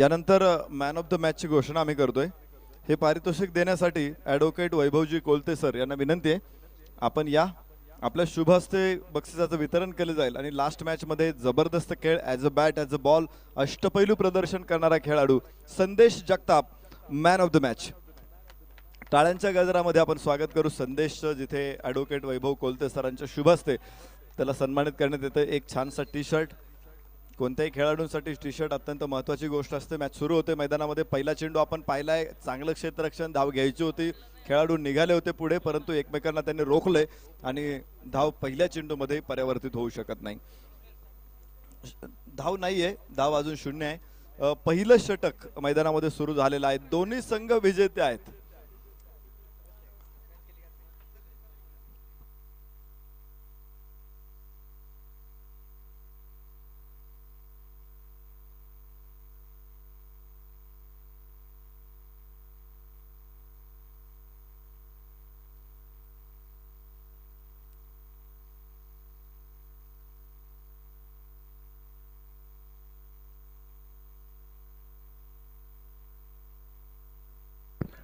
यानंतर man of the मॅचची घोषणा आम्ही करतोय हे पारितोषिक देण्यासाठी ॲडव्होकेट वैभवजी कोलते सर यांना विनंती आहे आपण या आपल्या शुभ हस्ते बक्षिसाचं वितरण केलं जाईल आणि लास्ट मॅचमध्ये जबरदस्त खेळ as a bat as a ball अष्टपैलू प्रदर्शन करणारा खेळाडू Sandesh Jagtap man of the match टाळ्यांच्या गजरामध्ये आपण स्वागत करू संदेशचं जिथे ॲडव्होकेट वैभव कोलते सरांच्या शुभ हस्ते त्याला सन्मानित करण्यात येतं एक छानसा टी शर्ट कोणत्याही खेळाडूंसाठी टी शर्ट अत्यंत महत्त्वाची गोष्ट असते मॅच सुरू होते मैदानामध्ये पहिला चेंडू आपण पाहिलाय चांगलं क्षेत्ररक्षण धाव घ्यायची होती खेळाडू निघाले होते पुढे परंतु एकमेकांना त्यांनी रोखले आणि धाव पहिल्या चेंडूमध्ये पर्यावर्तित होऊ शकत नाही धाव नाही आहे धाव अजून शून्य आहे पहिलं षटक मैदानामध्ये सुरू झालेलं आहे दोन्ही संघ विजेते आहेत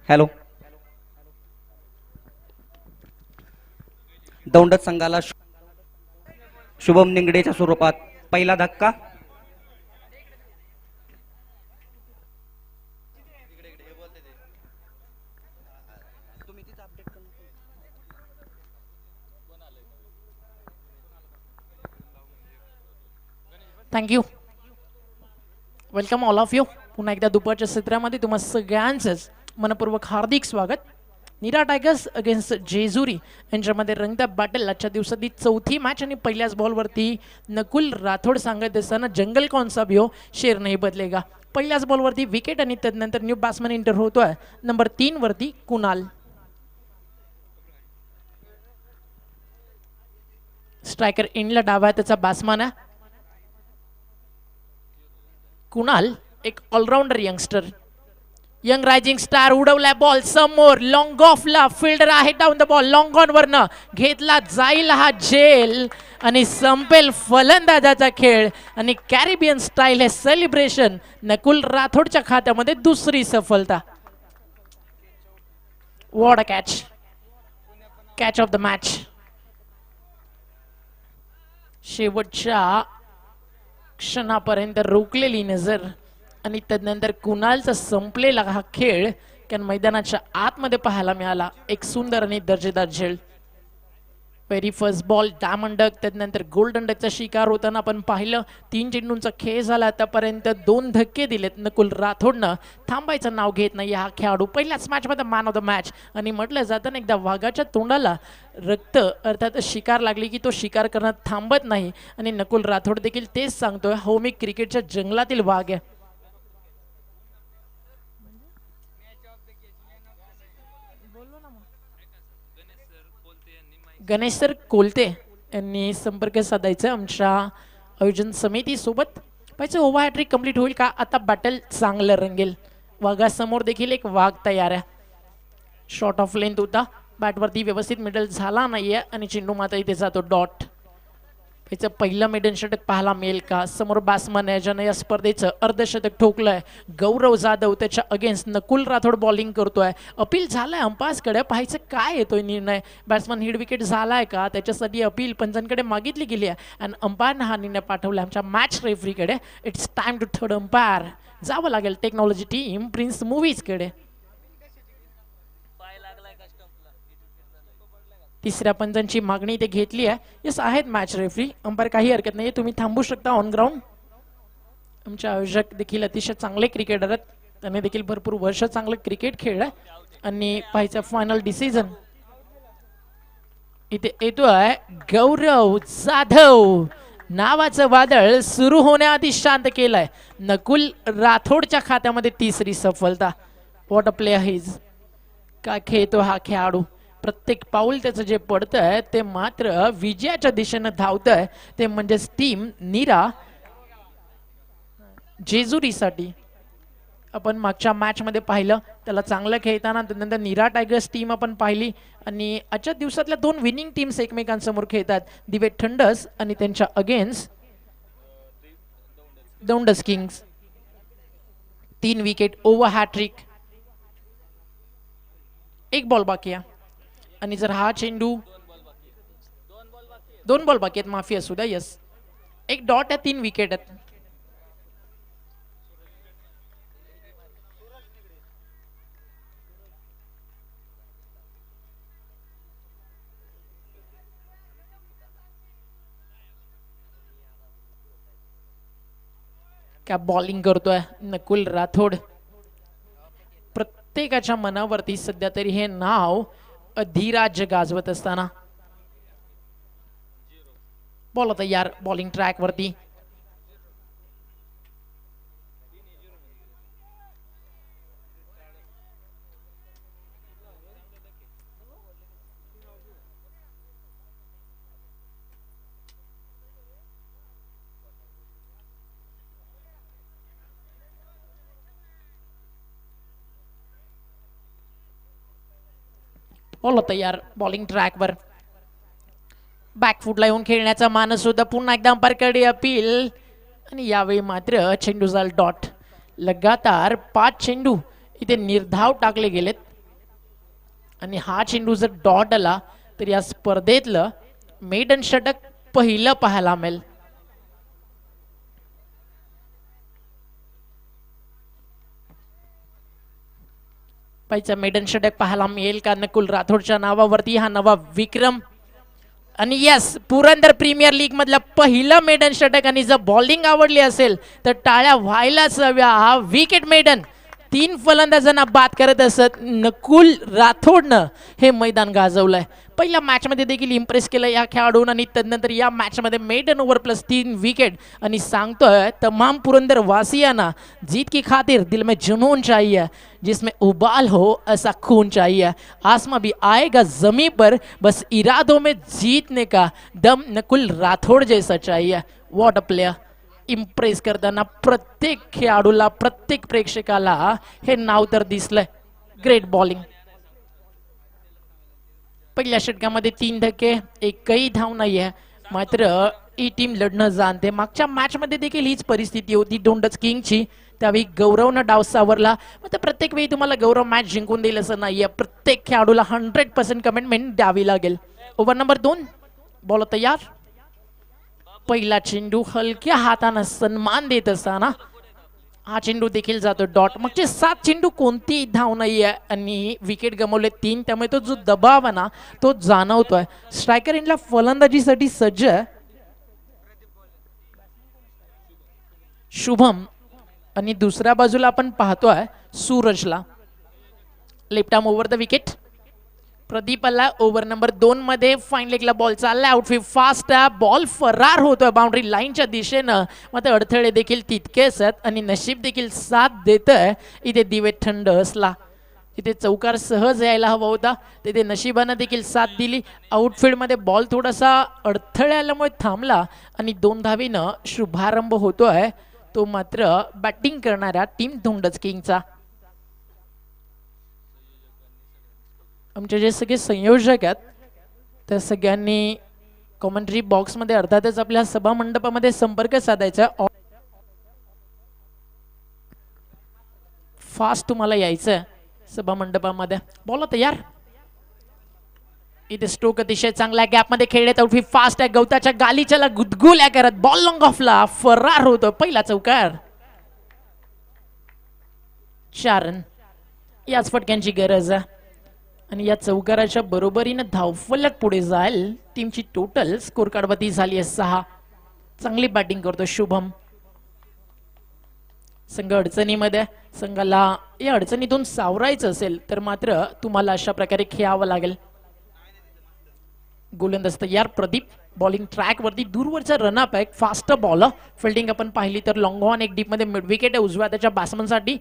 हॅलो दौंडत संघाला शुभम निंगडेच्या स्वरूपात पहिला धक्का thank you welcome all of you पुन्हा एकदा दुपारच्या सत्रामध्ये तुम्हाला सगळ्यांचंच मनपूर्वक हार्दिक स्वागत निरा टायगर्स अगेन्स्ट जेजुरी यांच्यामध्ये रंगदाब बाटेल आजच्या दिवसातली चौथी मॅच आणि पहिल्याच बॉलवरती नकुल राठोड सांगत असताना जंगल कॉन्सा भिओ शेर नाही बदलेगा पहिल्याच बॉलवरती विकेट आणि त्यानंतर न्यू बॅट्समॅन इंटर होतोय नंबर तीनवरती कुणाल स्ट्रायकर इनला डावा आहे त्याचा बॅट्समॅन आहे कुणाल एक allrounder youngster young rising star उडवला बॉल समोर लॉंग ऑफला फिल्डर आहे down the ball long on वरनं घेतला जाईल हा जेल आणि संपेल फलंदाजाचा खेळ आणि कॅरिबियन स्टाईल हे सेलिब्रेशन नकुल राठोडच्या खात्यामध्ये दुसरी सफलता what catch catch of the match शेवटच्या क्षणापर्यंत रोखलेली नजर आणि त्यानंतर कुणालचा संपलेला हा खेळ कारण मैदानाच्या आतमध्ये पाहायला मिळाला एक सुंदर आणि दर्जेदार झेल व्हेरी फर्स्ट बॉल डामंडक त्यानंतर गोल्ड अंडकचा शिकार होताना आपण पाहिलं तीन चेंडूंचा खेळ झाला आतापर्यंत दोन धक्के दिलेत नकुल राठोडनं थांबायचं नाव घेत नाही हा खेळाडू पहिल्याच मॅचमध्ये मॅन ऑफ द मॅच आणि म्हटलं जाताना एकदा वाघाच्या तोंडाला रक्त अर्थात शिकार लागली की तो शिकार करणं थांबत नाही आणि नकुल राठोड देखील तेच सांगतोय हो मी क्रिकेटच्या जंगलातील वाघ आहे गणेश सर कोलते यांनी संपर्क साधायचा आमच्या आयोजन समितीसोबत पाहिजे ओवा हॅट्रिक कम्प्लीट होईल का आता बॅटल चांगलं रंगेल वाघासमोर देखील एक वाघ तयार आहे शॉर्ट ऑफ लेंथ होता बॅटवरती व्यवस्थित मिडल झाला नाही आहे आणि चेंडू माता इथे जातो डॉट त्याचं पहिलं मेडन षटक पाहायला मिळेल का समोर बॅट्समन आहे ज्यानं या स्पर्धेचं अर्धशतक ठोकलं आहे गौरव जाधव त्याच्या अगेन्स्ट नकुल राठोड बॉलिंग करतो आहे अपील झालं आहे अंपासकडे पाहायचं काय येतोय निर्णय बॅट्समन हिड विकेट झाला आहे का त्याच्यासाठी अपील पंचांकडे मागितली गेली आहे आणि अंपायरनं हा निर्णय पाठवला आमच्या मॅच रेफरीकडे it's time to third umpire जावं लागेल टेक्नॉलॉजी टीम प्रिन्स मूवीजकडे तिसऱ्या पंचांची मागणी ते घेतली आहे येस आहेत मॅच रेफरी अंपायर काही हरकत नाही तुम्ही थांबू शकता ऑन ग्राउंड आमचे आयोजक देखील अतिशय चांगले क्रिकेटर आहेत त्यांनी देखील भरपूर वर्ष चांगलं क्रिकेट खेळ आणि पाहिजे फायनल डिसिजन इथे येतोय गौरव जाधव नावाचं वादळ सुरू होण्याआधी शांत केलंय नकुल राठोडच्या खात्यामध्ये तिसरी सफलता वॉट अ प्ले हिज का खेळतो हा खेळाडू प्रत्येक पाऊल त्याचं जे आहे ते मात्र विजयाच्या दिशेनं आहे ते म्हणजे टीम नीरा जेजुरीसाठी आपण मागच्या मॅचमध्ये पाहिलं त्याला चांगलं खेळताना त्यानंतर निरा टायगर्स टीम आपण पाहिली आणि आजच्या दिवसातल्या दोन विनिंग टीम्स एकमेकांसमोर खेळतात दिवे थंडस आणि त्यांच्या अगेन्स्ट दौंडस किंग्स तीन विकेट ओव्हर हॅट्रिक एक बॉल बाकी आहे आणि जर हा चेंडू दोन बॉल बाकी आहेत माफी असू द्या यस एक डॉट आहे तीन विकेट आहेत का बॉलिंग करतोय नकुल राठोड प्रत्येकाच्या मनावरती सध्या तरी हे नाव अधिराज्य गाजवत असताना बोला तर यार बॉलिंग ट्रॅकवरती बॉल तयार बॉलिंग ट्रॅकवर बॅकफूटला येऊन खेळण्याचा मानस सुद्धा पुन्हा एकदा अंपायरकडे अपील आणि यावेळी मात्र चेंडू झाल डॉट लगातार पाच चेंडू इथे निर्धाव टाकले गेलेत आणि हा चेंडू जर डॉट आला तर या स्पर्धेतलं मेडन षटक पहिलं पाहायला मिळेल मेडन षटक पाहायला मिळेल का नकुल राठोडच्या नावावरती हा नवा विक्रम आणि यस पुरंदर प्रीमियर लीग मधला पहिला मेडन षटक आणि जर बॉलिंग आवडली असेल तर टाळ्या व्हायलाच हव्या हा विकेट मेडन तीन फलंदाजांना बात करत असत नकुल राठोडनं हे मैदान गाजवलंय पहिल्या मॅचमध्ये देखील इम्प्रेस केलं या खेळाडून आणि त्यानंतर या मॅचमध्ये मेडन ओव्हर प्लस तीन विकेट आणि सांगतोय तमाम पुरंदर वासियाना जीत की खातिर दिल में जुनून चाहिए जिसमें उबाल हो ऐसा खून चाहिए आसमा भी आएगा जमी पर बस इरादों में जीतने का दम नकुल राठौड़ जैसा चाहिए वॉट अ प्लेयर इम्प्रेस करताना प्रत्येक खेळाडूला प्रत्येक प्रेक्षकाला हे नाव तर दिसलंय ग्रेट बॉलिंग पहिल्या षटकामध्ये तीन धक्के एकही धाव नाही आहे मात्र ही टीम लढणं जाणते मागच्या मॅच मध्ये देखील हीच परिस्थिती होती डोंडच किंगची त्यावेळी गौरवनं डाव सावरला मग प्रत्येक वेळी तुम्हाला गौरव मॅच जिंकून देईल असं नाहीये प्रत्येक खेळाडूला हंड्रेड पर्सेंट कमिटमेंट द्यावी लागेल ओव्हर नंबर दोन बॉल यार पहिला चेंडू हलक्या हातानं सन्मान देत असताना हा चेंडू देखील जातो डॉट मगचे सात चेंडू कोणती धाव नाही आहे आणि विकेट गमवले तीन त्यामुळे तो जो दबाव आहे ना तो जाणवतोय स्ट्रायकर इनला फलंदाजीसाठी सज्ज शुभम आणि दुसऱ्या बाजूला आपण पाहतोय सूरजला left arm over the wicket प्रदीपला ओव्हर नंबर दोन मध्ये फाईन लेगला बॉल चालला आउटफी फास्ट आहे बॉल फरार होतोय बाउंड्री लाईनच्या दिशेनं मात्र अडथळे देखील तितकेच आहेत आणि नशीब देखील साथ देत आहे इथे दिवे थंड असला इथे चौकार सहज यायला हवा होता तिथे नशिबानं देखील साथ दिली आउटफील्डमध्ये बॉल थोडासा आल्यामुळे थांबला आणि दोन धावीनं शुभारंभ होतोय तो मात्र बॅटिंग करणाऱ्या टीम धोंडच किंगचा आमचे जे सगळे संयोजक आहेत त्या सगळ्यांनी कॉमेंट्री बॉक्समध्ये अर्थातच आपल्या सभा मंडपामध्ये संपर्क साधायचा फास्ट तुम्हाला यायचं सभा मंडपामध्ये बोला तयार इथे स्ट्रोक अतिशय चांगला आहे गॅपमध्ये खेळत तौफी फास्ट आहे गवताच्या गालीच्याला गुदगुल्या करत बॉल लॉंग ऑफला फरार होतो पहिला चौकार चारण याच फटक्यांची गरज आहे आणि या चौकाराच्या बरोबरीनं धावफलक पुढे जाईल टीमची टोटल स्कोर काढवती झाली आहे सहा चांगली बॅटिंग करतो शुभम संघ अडचणीमध्ये संघाला या अडचणीतून सावरायचं असेल तर मात्र तुम्हाला अशा प्रकारे खेळावं लागेल गोलंदाज तयार प्रदीप बॉलिंग ट्रॅकवरती दूरवरचा रनअप आहे फास्ट बॉल फिल्डिंग आपण पाहिली तर लॉंगॉन एक डीप डीपमध्ये मिडविकेट आहे उजव्या त्याच्या साठी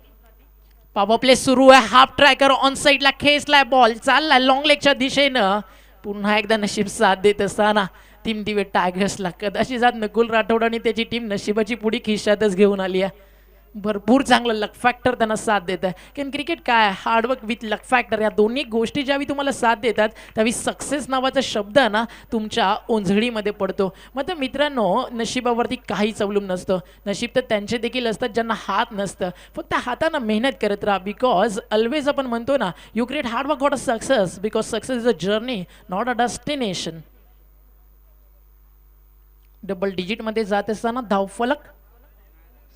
पावर प्ले सुरू आहे हाफ ट्रॅकर ऑन साईडला खेचलाय बॉल चाललाय लॉंग लेगच्या दिशेनं पुन्हा एकदा नशीब साथ देत असताना टीम दिवे टायगर्सला कदाचित जात नकुल राठोड आणि त्याची टीम नशिबाची पुढी खिशातच घेऊन आली आहे भरपूर चांगलं लक फॅक्टर त्यांना साथ देत आहे कारण क्रिकेट काय हार्डवर्क विथ लक फॅक्टर या दोन्ही गोष्टी ज्यावेळी तुम्हाला साथ देतात त्यावेळी सक्सेस नावाचा शब्द ना तुमच्या ओंझळीमध्ये पडतो मग तर मित्रांनो नशिबावरती काहीच अवलंब नसतं नशीब तर त्यांचे देखील असतात ज्यांना हात नसतं फक्त हातानं मेहनत करत राहा बिकॉज ऑलवेज आपण म्हणतो ना you create hard work what a success because success is a journey not a destination double डिजिटमध्ये जात असताना धावफलक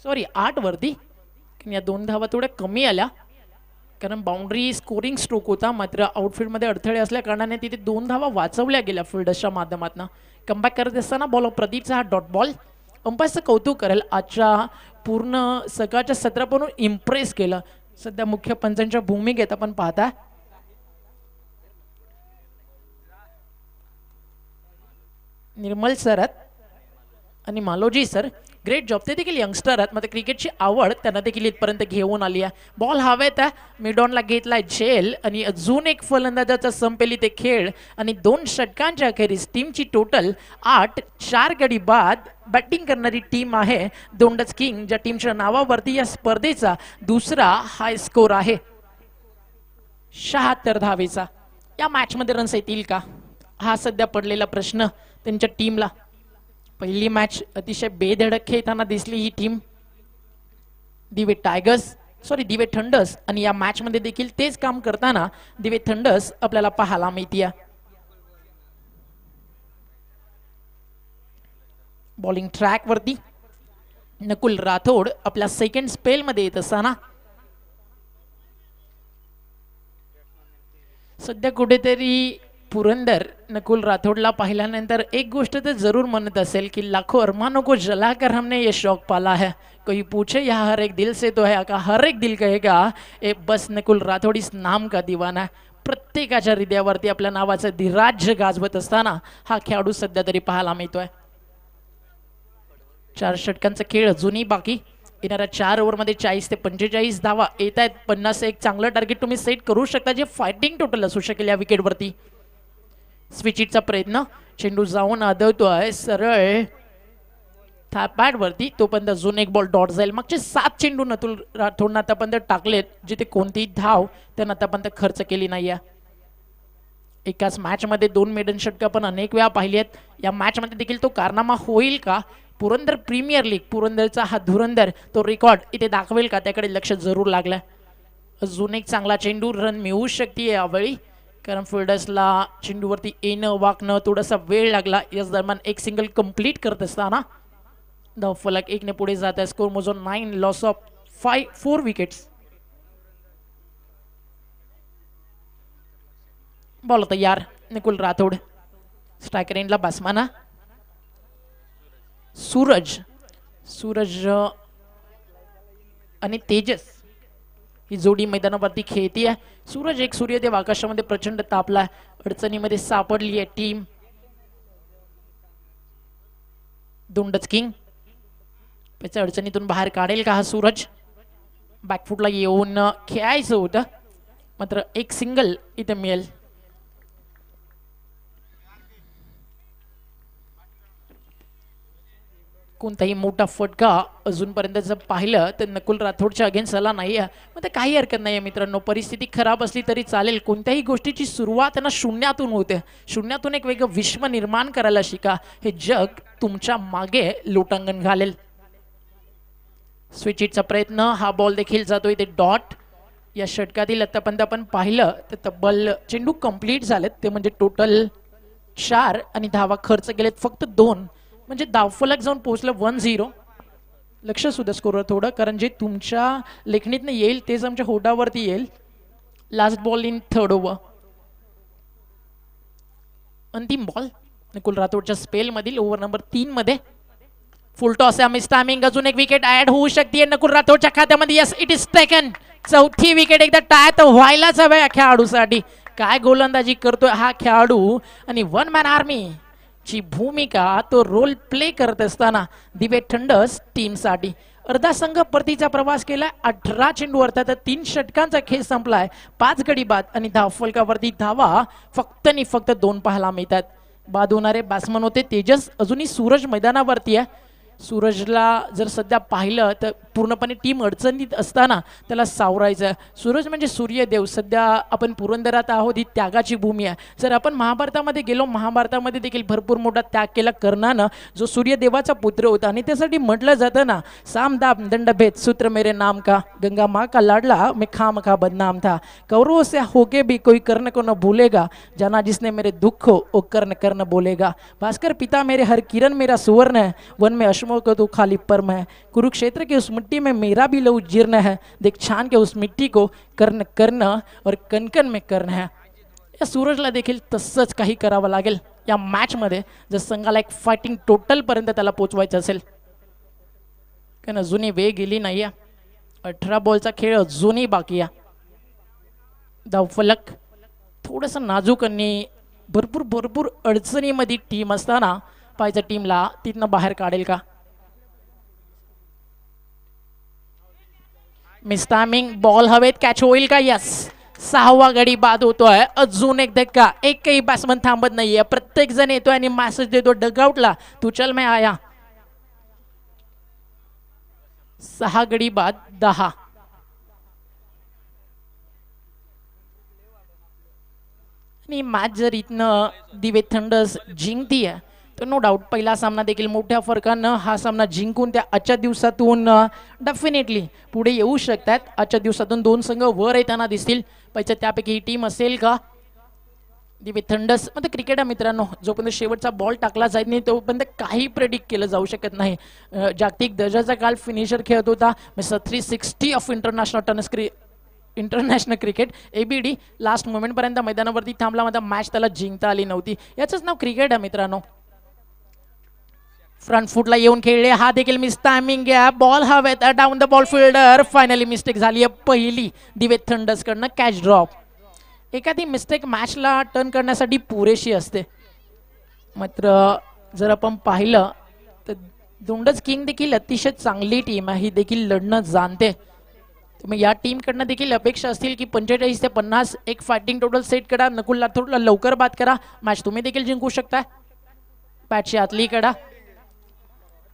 सॉरी आठ वरती या दोन धावा थोड्या कमी आल्या कारण बाउंड्री स्कोरिंग स्ट्रोक होता मात्र आउटफील्डमध्ये अडथळे असल्या कारणाने तिथे दोन धावा वाचवल्या गेल्या फिल्डर्सच्या माध्यमातून कमबॅक करत असताना बॉल प्रदीपचा हा डॉट बॉल अंपायरचं कौतुक करेल आजच्या पूर्ण सकाळच्या सत्रापासून इम्प्रेस केलं सध्या मुख्य पंचांच्या भूमिकेत आपण पाहता निर्मल सरत आणि मालोजी सर ग्रेट जॉब ते देखील यंगस्टर आहेत मग क्रिकेटची आवड त्यांना देखील इथपर्यंत घेऊन आली आहे बॉल हवेत त्या मिडॉनला घेतला झेल आणि अजून एक फलंदाजाचा संपेली ते खेळ आणि दोन षटकांच्या अखेरीस टीमची टोटल आठ चार गडी बाद बॅटिंग करणारी टीम आहे दोंडच किंग ज्या टीमच्या नावावरती या स्पर्धेचा दुसरा हाय स्कोर आहे शहात्तर धावेचा या मॅचमध्ये रन्स येतील का हा सध्या पडलेला प्रश्न त्यांच्या टीमला पहिली मॅच अतिशय बेधडक खेळताना दिसली ही team Dive Tigers sorry Dive Thunders आणि या मॅच मध्ये देखील तेच काम करताना दिवे थंडर्स आपल्याला पाहायला मिळते बॉलिंग ट्रॅक वरती नकुल राठोड आपल्या सेकंड स्पेल मध्ये येत असताना सध्या कुठेतरी पुरंदर नकुल राठोडला पाहिल्यानंतर एक गोष्ट तर जरूर म्हणत असेल की लाखो अरमानो को जलाकर हमने ये शौक पाला है कोई पूछे या हर एक दिल से तो है का हर एक दिल कहेगा ए बस नकुल राठोड इस नाम का दिवाना प्रत्येकाच्या हृदयावरती आपल्या नावाचं धीराज्य गाजवत असताना हा खेळाडू सध्या तरी पाहायला मिळतोय चार षटकांचा खेळ अजूनही बाकी येणाऱ्या चार ओव्हरमध्ये चाळीस ते पंचेचाळीस धावा येत आहेत पन्नास एक चांगलं टार्गेट तुम्ही सेट करू शकता जे फायटिंग टोटल असू शकेल या विकेटवरती स्विचिटचा प्रयत्न चेंडू जाऊन आदळतो आहे सरळ वरती तो पण अजून एक बॉल डॉट जाईल मागचे सात चेंडू नतुल राठोडनं आतापर्यंत टाकलेत जिथे कोणतीही धाव त्यानं आतापर्यंत खर्च केली नाही आहे एकाच मॅचमध्ये दोन मेडन षटक पण अनेक वेळा पाहिली आहेत या मॅचमध्ये देखील तो कारनामा होईल का पुरंदर प्रीमियर लीग पुरंदरचा हा धुरंदर तो रेकॉर्ड इथे दाखवेल का त्याकडे लक्ष जरूर लागलं अजून एक चांगला चेंडू रन मिळू शकते यावेळी कारण फिल्डर्सला चेंडूवरती येणं वाकणं थोडासा वेळ लागला याच दरम्यान एक सिंगल कंप्लीट करत असताना धाव फलक एकने पुढे जात आहे स्कोर मोजून nine loss of five four wickets ball होता यार निकुल राठोड स्ट्रायकर इनला बसमाना सूरज सूरज आणि तेजस ही जोडी मैदानावरती खेळती आहे सूरज एक सूर्यदेव आकाशामध्ये प्रचंड तापला अडचणीमध्ये सापडली आहे टीम दोंडच किंग त्याच्या अडचणीतून बाहेर काढेल का हा सूरज बॅकफूटला येऊन खेळायचं होतं मात्र एक सिंगल इथे मिळेल कोणताही मोठा फटका अजूनपर्यंत जर पाहिलं तर नकुल राठोडच्या अगेन्स्ट आला नाही आहे मग ते काही हरकत नाही आहे मित्रांनो परिस्थिती खराब असली तरी चालेल कोणत्याही गोष्टीची सुरुवात ना शून्यातून होते शून्यातून एक वेगळं विश्व निर्माण करायला शिका हे जग तुमच्या मागे लोटांगण घालेल स्विचिटचा प्रयत्न हा बॉल देखील जातोय ते डॉट या षटकातील आतापर्यंत आपण पाहिलं तर तब्बल चेंडू कंप्लीट झालेत ते म्हणजे टोटल चार आणि धावा खर्च केलेत फक्त दोन म्हणजे दावफलक जाऊन पोहोचलं वन झिरो लक्ष सुद्धा स्कोरवर थोडं कारण जे तुमच्या लेखणीतनं येईल तेच आमच्या होटावरती येईल last ball in third over अंतिम बॉल नकुल राठोडच्या स्पेलमधील ओव्हर नंबर तीनमध्ये टॉस आम्ही स्टॅमिंग अजून एक विकेट ऍड होऊ शकते नकुल राठोडच्या खात्यामध्ये यस इट इज टेकन चौथी विकेट एकदा टाय तर व्हायलाच हवं या खेळाडूसाठी काय गोलंदाजी करतोय हा खेळाडू आणि वन मॅन आर्मी ची भूमिका तो रोल प्ले करत असताना दिवे ठंडस टीमसाठी अर्धा संघ परतीचा प्रवास केलाय अठरा चेंडू तर तीन षटकांचा खेळ संपलाय पाच गडी बाद आणि धाव फलकावरती धावा फक्त आणि फक्त दोन पाहायला मिळतात बाद होणारे बॅट्समन होते तेजस अजूनही सूरज मैदानावरती आहे सूरजला जर सध्या पाहिलं तर पूर्णपणे टीम अडचणीत असताना त्याला सावरायचं सूरज म्हणजे सूर्यदेव सध्या आपण पुरंदरात आहोत ही त्यागाची भूमी आहे जर आपण महाभारतामध्ये गेलो महाभारतामध्ये देखील भरपूर मोठा त्याग केला कर्णानं जो सूर्यदेवाचा पुत्र होता आणि त्यासाठी म्हटलं जातं ना साम दाब दंडभेद सूत्र मेरे नाम का गंगा माँ का लाडला मी खाम खा बदनाम था कौरव से होके भी कोई कर्ण को न भूलेगा जाना जिसने मेरे दुख हो कर्ण कर्ण बोलेगा भास्कर पिता मेरे हर किरण मेरा सुवर्ण है वन में अश्मो को तू खाली परम है कुरुक्षेत्र के उस मिट्टी में मेरा भी लहू जीर्ण है देख छान के उस मिट्टी को कर्ण कर्ण और कणकण में कर्ण है या सूरजला देखील तसंच काही करावं लागेल या मॅचमध्ये जर संघाला एक फायटिंग टोटलपर्यंत त्याला पोचवायचं असेल कारण अजूनही वेळ गेली नाही अठरा बॉलचा खेळ अजूनही बाकी आहे धावफलक थोडंसं नाजूक आणि भरपूर भरपूर अडचणीमध्ये टीम असताना पाहिजे टीमला तिथनं बाहेर काढेल का मिस्तामिंग बॉल हवेत कॅच होईल का यस सहावा गडी बाद होतोय अजून एक धक्का काही बॅट्समन थांबत नाहीये प्रत्येक जण येतोय आणि मॅसेज देतो डगआउटला तू चल मी आया सहा गडी बाद दहा आणि मॅच जर इथनं दिवे थंडस जिंकतीये तर नो डाऊट पहिला सामना देखील मोठ्या फरकानं हा सामना जिंकून त्या आजच्या दिवसातून डेफिनेटली पुढे येऊ शकतात आजच्या दिवसातून दोन संघ वर येताना दिसतील पैसे त्यापैकी ही टीम असेल का दिवे थंडस म्हणजे क्रिकेट आहे मित्रांनो जोपर्यंत शेवटचा बॉल टाकला जात नाही तोपर्यंत काही प्रेडिक्ट केलं जाऊ शकत नाही जागतिक दर्जाचा काल फिनिशर खेळत होता थ्री सिक्स्टी ऑफ इंटरनॅशनल टनस क्रि इंटरनॅशनल क्रिकेट एबीडी लास्ट मोमेंटपर्यंत मैदानावरती थांबला मला मॅच त्याला जिंकता आली नव्हती याचंच नाव क्रिकेट आहे मित्रांनो फ्रंट फुटला येऊन खेळले हा देखील मिस टायमिंग गॅप बॉल हवेत down the ball fielder finally mistake झाली आहे पहिली दिवेत थंडसकडनं कॅच ड्रॉप एखादी मिस्टेक मॅचला टर्न करण्यासाठी पुरेशी असते मात्र जर आपण पाहिलं तर दोंडच किंग देखील अतिशय चांगली टीम आहे ही देखील लढणं जाणते तुम्ही या टीमकडनं देखील अपेक्षा असतील की पंचेचाळीस ते पन्नास एक फायटिंग टोटल सेट करा नकुल लातूरला लवकर बाद करा मॅच तुम्ही देखील जिंकू शकता बॅटची आतली कडा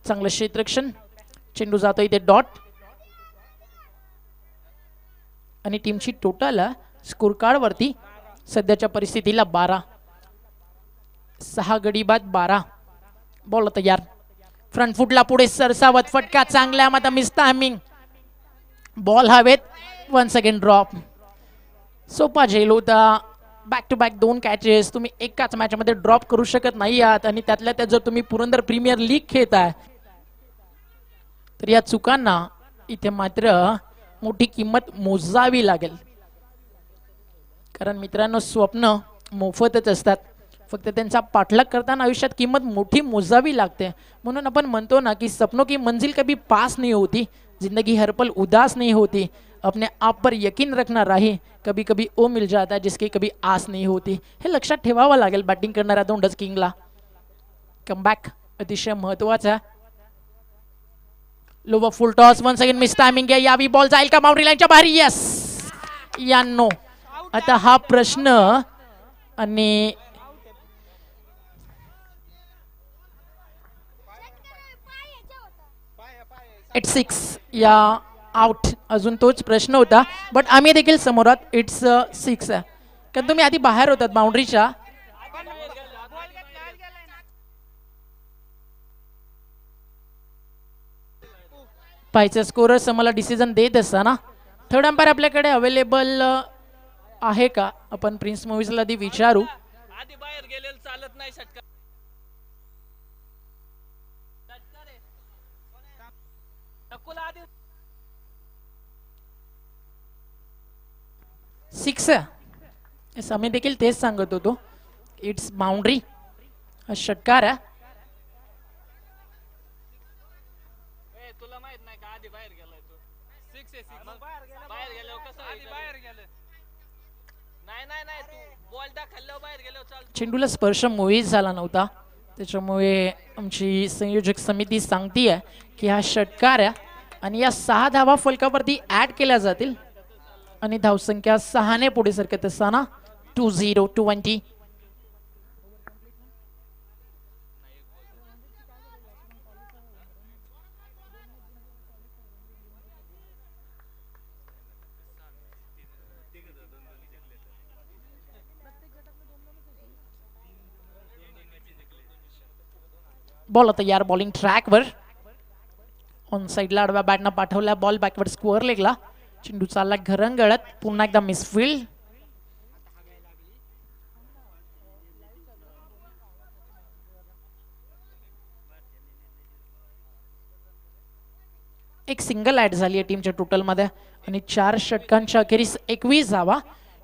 चांगलं क्षेत्रक्षण चेंडू जातो इथे डॉट आणि टीमची टोटल स्कोर वरती सध्याच्या परिस्थितीला बारा सहा गडी बाद बारा बॉल तयार फ्रंट फुटला पुढे सरसावत फटका चांगल्या माता मिस टायमिंग बॉल हवेत वन सेकंड ड्रॉप सोपा झेल होता बॅक टू बॅक दोन कॅचेस तुम्ही एकाच मॅचमध्ये ड्रॉप करू शकत नाही आहात आणि त्यातल्या त्यात जर तुम्ही पुरंदर प्रीमियर लीग खेळताय तर या चुकांना इथे मात्र मोठी किंमत मोजावी लागेल कारण मित्रांनो स्वप्न मोफतच असतात फक्त त्यांचा पाठलाग करताना आयुष्यात किंमत मोठी मोजावी लागते म्हणून आपण म्हणतो ना की स्वप्नो की मंजिल कभी पास नाही होती जिंदगी हरपल उदास नाही होती अपने आप पर यकीन रखना राही कभी कभी ओ मिल जाता जिसकी कभी आस नाही होती हे लक्षात ठेवावं लागेल बॅटिंग करणाऱ्या दोन किंगला कमबॅक अतिशय महत्त्वाचा लोबा full toss one second miss timing या यावी बॉल जाईल का बाउंड्री लाईनच्या बाहेर यस या नो आता हा प्रश्न आणि एट सिक्स या आउट अजून तोच प्रश्न होता बट आम्ही देखील समोरात इट्स सिक्स आहे कारण तुम्ही आधी बाहेर होतात बाउंड्रीच्या पाहिजे स्कोरर्स मला डिसिजन देत असताना थर्ड अंपायर आपल्याकडे अवेलेबल आहे का आपण प्रिन्स मूवीजला आधी विचारू चालत नाही सिक्स आम्ही देखील तेच सांगत होतो इट्स बाउंड्री षटकार आहे चेंडूला स्पर्श मुळीच झाला नव्हता त्याच्यामुळे आमची संयोजक समिती सांगतीये की हा षटकार आहे आणि या सहा धावा फलकावरती ऍड केल्या जातील आणि धावसंख्या सहाने पुढे सरकत असताना टू झिरो ट्वेंटी बॉल आता यार बॉलिंग वर ऑन साईडला आडव्या बॅटनं पाठवला बॉल बॅकवर स्कोअर लेगला चेंडू चालला घरंगळत पुन्हा एकदा मिसफिल्ड एक सिंगल ऍड झाली आहे टीमच्या मध्ये आणि चार षटकांच्या अखेरीस एकवीस जावा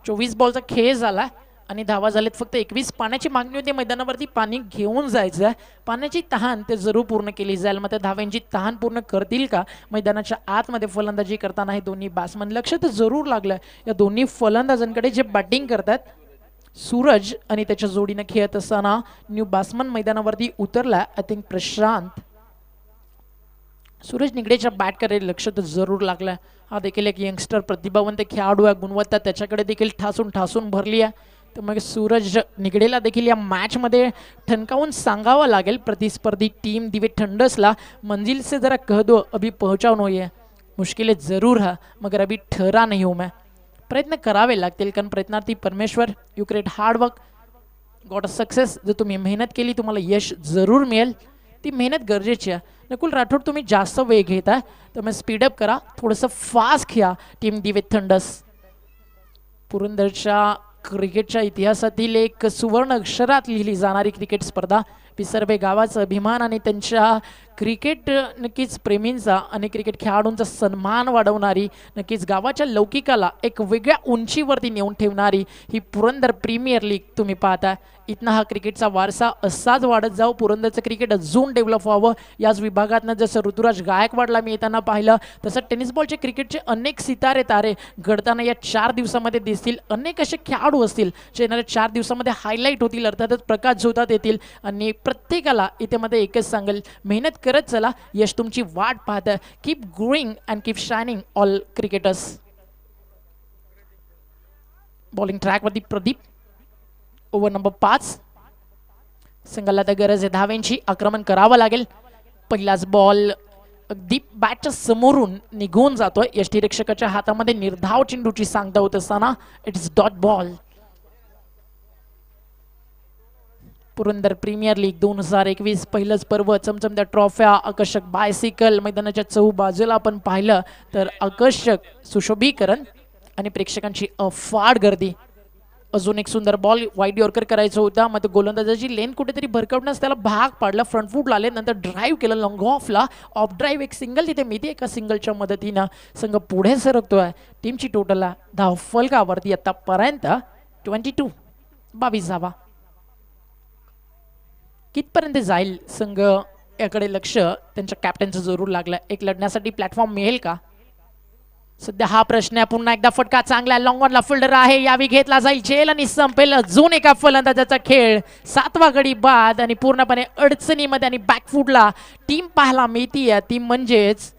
चोवीस बॉलचा खेळ झाला आणि धावा झालेत फक्त एकवीस पाण्याची मागणी होती मैदानावरती पाणी घेऊन जायचं आहे पाण्याची तहान ते जरूर पूर्ण केली जाईल मग त्या धाव्यांची तहान पूर्ण करतील का मैदानाच्या आतमध्ये फलंदाजी करताना हे दोन्ही बॅट्समन लक्ष तर जरूर लागलं या दोन्ही फलंदाजांकडे जे बॅटिंग करतात सूरज आणि त्याच्या जोडीनं खेळत असताना न्यू बॅट्समन मैदानावरती उतरला आय थिंक प्रशांत सूरज निगडेच्या बॅटकडे लक्ष तर जरूर लागलं हा देखील एक यंगस्टर प्रतिभावंत खेळाडू आहे गुणवत्ता त्याच्याकडे देखील ठासून ठासून भरली आहे तर मग सूरज निगडेला देखील या मॅचमध्ये ठणकावून सांगावं लागेल प्रतिस्पर्धी टीम दिवे थंडसला मंजिलचे जरा कह दो अभी पहुंचावून होई मुश्किले जरूर हा मगर अभी ठरा नाही हो मैं प्रयत्न करावे लागतील कारण प्रयत्नार्थी परमेश्वर you create hard work got a success जर तुम्ही मेहनत केली तुम्हाला यश जरूर मिळेल ती मेहनत गरजेची आहे नकुल राठोड तुम्ही जास्त वेळ घेत आहे तर मग स्पीडअप करा थोडंसं फास्ट घ्या टीम दिवे थंडस पुरंदरच्या क्रिकेटच्या इतिहासातील एक सुवर्ण अक्षरात लिहिली जाणारी क्रिकेट स्पर्धा विसर्वे गावाचं अभिमान आणि त्यांच्या क्रिकेट नक्कीच प्रेमींचा आणि क्रिकेट खेळाडूंचा सन्मान वाढवणारी नक्कीच गावाच्या लौकिकाला एक वेगळ्या उंचीवरती नेऊन ठेवणारी ही पुरंदर प्रीमियर लीग तुम्ही पाहता इथनं हा क्रिकेटचा वारसा असाच वाढत जाऊ पुरंदरचं क्रिकेट अजून डेव्हलप व्हावं याच विभागातनं जसं ऋतुराज गायकवाडला मी येताना पाहिलं तसं टेनिस बॉलचे क्रिकेटचे अनेक सितारे तारे घडताना या चार दिवसामध्ये दिसतील अनेक असे खेळाडू असतील जे येणाऱ्या चार दिवसामध्ये हायलाईट होतील अर्थातच प्रकाश झोतात येतील आणि प्रत्येकाला इथेमध्ये एकच सांगेल मेहनत करत चला यश तुमची वाट पाहत keep growing and keep shining all cricketers bowling ट्रॅकवरती प्रदीप ओव्हर नंबर पाच संघाला तर गरज आहे धावेंची आक्रमण करावं लागेल पहिलाच बॉल अगदी बॅटच्या समोरून निघून जातोय यष्टीरक्षकाच्या हातामध्ये निर्धाव चेंडूची सांगता होत असताना it's dot ball Purandar premier league दोन हजार एकवीस पहिलंच पर्व चमचमत्या ट्रॉफ्या आकर्षक बायसिकल मैदानाच्या बाजूला आपण पाहिलं तर आकर्षक सुशोभीकरण आणि प्रेक्षकांची अफाड गर्दी अजून एक सुंदर बॉल वाईट यॉर्कर करायचा होता मग गोलंदाजाची लेन कुठेतरी भरकवण्यास त्याला भाग पाडला फ्रंट फूट आले नंतर ड्राईव्ह केलं लॉंग ऑफला ऑफ ड्राईव्ह एक सिंगल तिथे मिळते एका सिंगलच्या मदतीनं संघ पुढे सरकतोय टीमची टोटलला धाव फलकावरती आतापर्यंत ट्वेंटी टू बावीस जावा कितपर्यंत जाईल संघ याकडे लक्ष त्यांच्या कॅप्टनचं जरूर लागलं एक लढण्यासाठी प्लॅटफॉर्म मिळेल का सध्या हा प्रश्न आहे पुन्हा एकदा फटका चांगला लॉंगॉनला फिल्डर आहे यावी घेतला जाईल झेल आणि संपेल अजून एका फलंदाजाचा खेळ सातवा गडी बाद आणि पूर्णपणे अडचणीमध्ये आणि बॅकफूटला टीम पाहायला मिळतीय ती म्हणजेच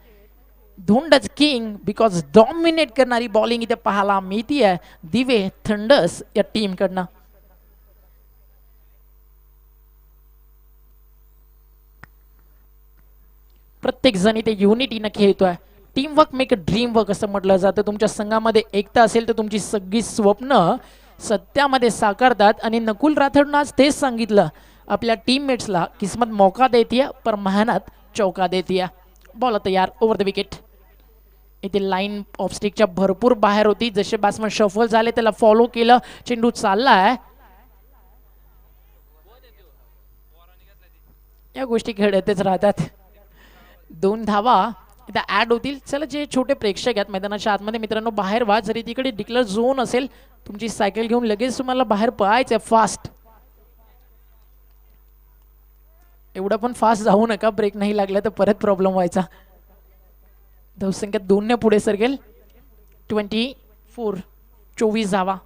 धोंडच किंग बिकॉज डॉमिनेट करणारी बॉलिंग इथे पाहायला मिळतीय दिवे थंडस या टीमकडनं प्रत्येक जण इथे युनिटी खेळतोय team work make a dream work असं म्हटलं जातं तुमच्या संघामध्ये एकता असेल तर तुमची सगळी स्वप्न सत्यामध्ये साकारतात आणि नकुल राठोडनं आज तेच सांगितलं आपल्या टीममेट्सला किस्मत मौका देतीय पर मेहनत चौका देतीय बॉल यार ओव्हर द विकेट इथे लाईन ऑफ भरपूर बाहेर होती जसे बॅट्समन शफल झाले त्याला फॉलो केलं चेंडू आहे या गोष्टी खेळतच राहतात दोन धावा त्या ॲड होतील चला जे छोटे प्रेक्षक आहेत मैदानाच्या आतमध्ये मित्रांनो बाहेर व्हा जरी तिकडे डिक्लेअर झोन असेल तुमची सायकल घेऊन लगेच तुम्हाला बाहेर पळायचं फास्ट एवढा पण फास्ट जाऊ नका ब्रेक नाही लागला तर परत प्रॉब्लेम व्हायचा धावसंख्या दोनने पुढे सरकेल ट्वेंटी फोर चोवीस धावा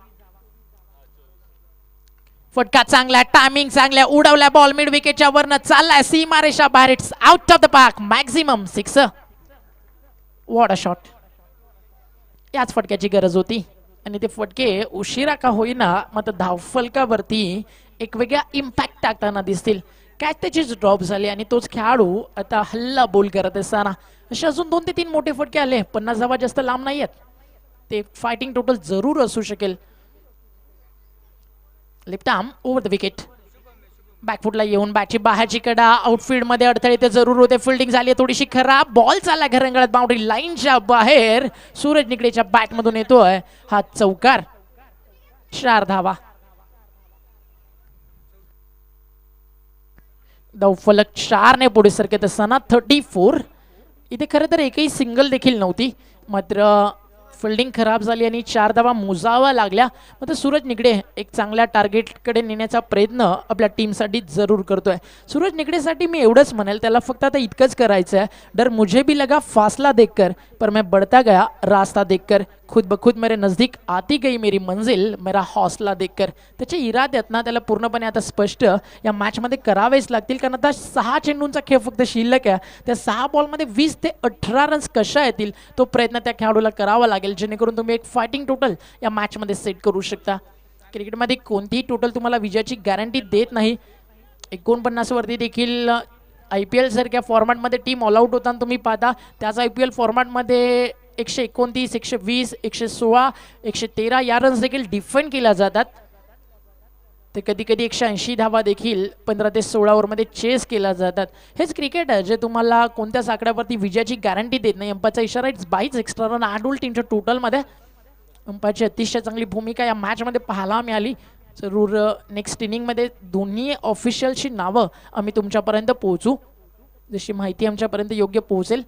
फटका चांगला टायमिंग चांगल्या उडवल्या बॉल मिड विकेटच्या वरनं चाललाय सीमा रेषा out of the park maximum six what a shot याच फटक्याची गरज होती आणि ते फटके उशिरा का होईना मग धावफलकावरती एक वेगळ्या इम्पॅक्ट टाकताना दिसतील कॅच त्याचीच ड्रॉप झाली आणि तोच खेळाडू आता हल्ला बोल करत असताना असे अजून दोन ते तीन मोठे फटके आले पन्नास धावा जास्त लांब नाही आहेत ते फायटिंग टोटल जरूर असू शकेल लिप्टाम ओव्हर द विकेट बॅकफुटला येऊन बॅटची बाहेरची कडा आउटफील्डमध्ये अडथळे ते जरूर होते फिल्डिंग झाली आहे थोडीशी खराब बॉल चालला घरंगळत बाउंड्री लाईनच्या बाहेर सूरज निकडेच्या बॅटमधून येतोय हा चौकार चार धावा फलक चारने पुढे सरकत असताना थर्टी फोर इथे खरं तर एकही सिंगल देखील नव्हती मात्र फिल्डिंग खराब झाली आणि चार धावा मोजावा लागल्या मग तर सूरज निगडे एक चांगल्या टार्गेटकडे नेण्याचा प्रयत्न आपल्या टीमसाठी जरूर करतो आहे सूरज निगडेसाठी मी एवढंच म्हणेल त्याला फक्त आता इतकंच करायचं आहे डर मुझे भी लगा फासला देखकर पर मैं बढता गया रास्ता देखकर खुद बखुद मेरे नजदीक आती गई मेरी मंजिल मेरा हौसला देखकर त्याच्या इराद्यात ना त्याला पूर्णपणे आता स्पष्ट या मॅचमध्ये करावेच लागतील कारण आता सहा चेंडूंचा खेळ फक्त शिल्लक आहे त्या सहा बॉलमध्ये वीस ते अठरा रन्स कशा येतील तो प्रयत्न त्या खेळाडूला करावा लागेल जेणेकरून तुम्ही एक फायटिंग टोटल या मॅचमध्ये सेट करू शकता क्रिकेटमध्ये कोणतीही टोटल तुम्हाला विजयाची गॅरंटी देत नाही एकोणपन्नासवरती देखील आय पी एलसारख्या फॉर्मॅटमध्ये टीम ऑल आऊट होताना तुम्ही पाहता त्याच आय पी एल फॉर्मॅटमध्ये एकशे एकोणतीस एकशे वीस एकशे सोळा एकशे तेरा या रन्स देखील डिफेंड केल्या जातात ते कधी कधी एकशे ऐंशी धावा देखील पंधरा ते सोळा ओव्हरमध्ये चेस केला जातात हेच क्रिकेट आहे जे तुम्हाला कोणत्याच आकड्यावरती विजयाची गॅरंटी देत नाही अंपाचा इशारा इट्स बाईच एक्स्ट्रा रन आठ टीमच्या टोटलमध्ये अंपाची अतिशय चांगली भूमिका या मॅचमध्ये पाहायला मिळाली जरूर नेक्स्ट इनिंगमध्ये दोन्ही ऑफिशियलची नावं आम्ही तुमच्यापर्यंत पोहोचू जशी माहिती आमच्यापर्यंत योग्य पोहोचेल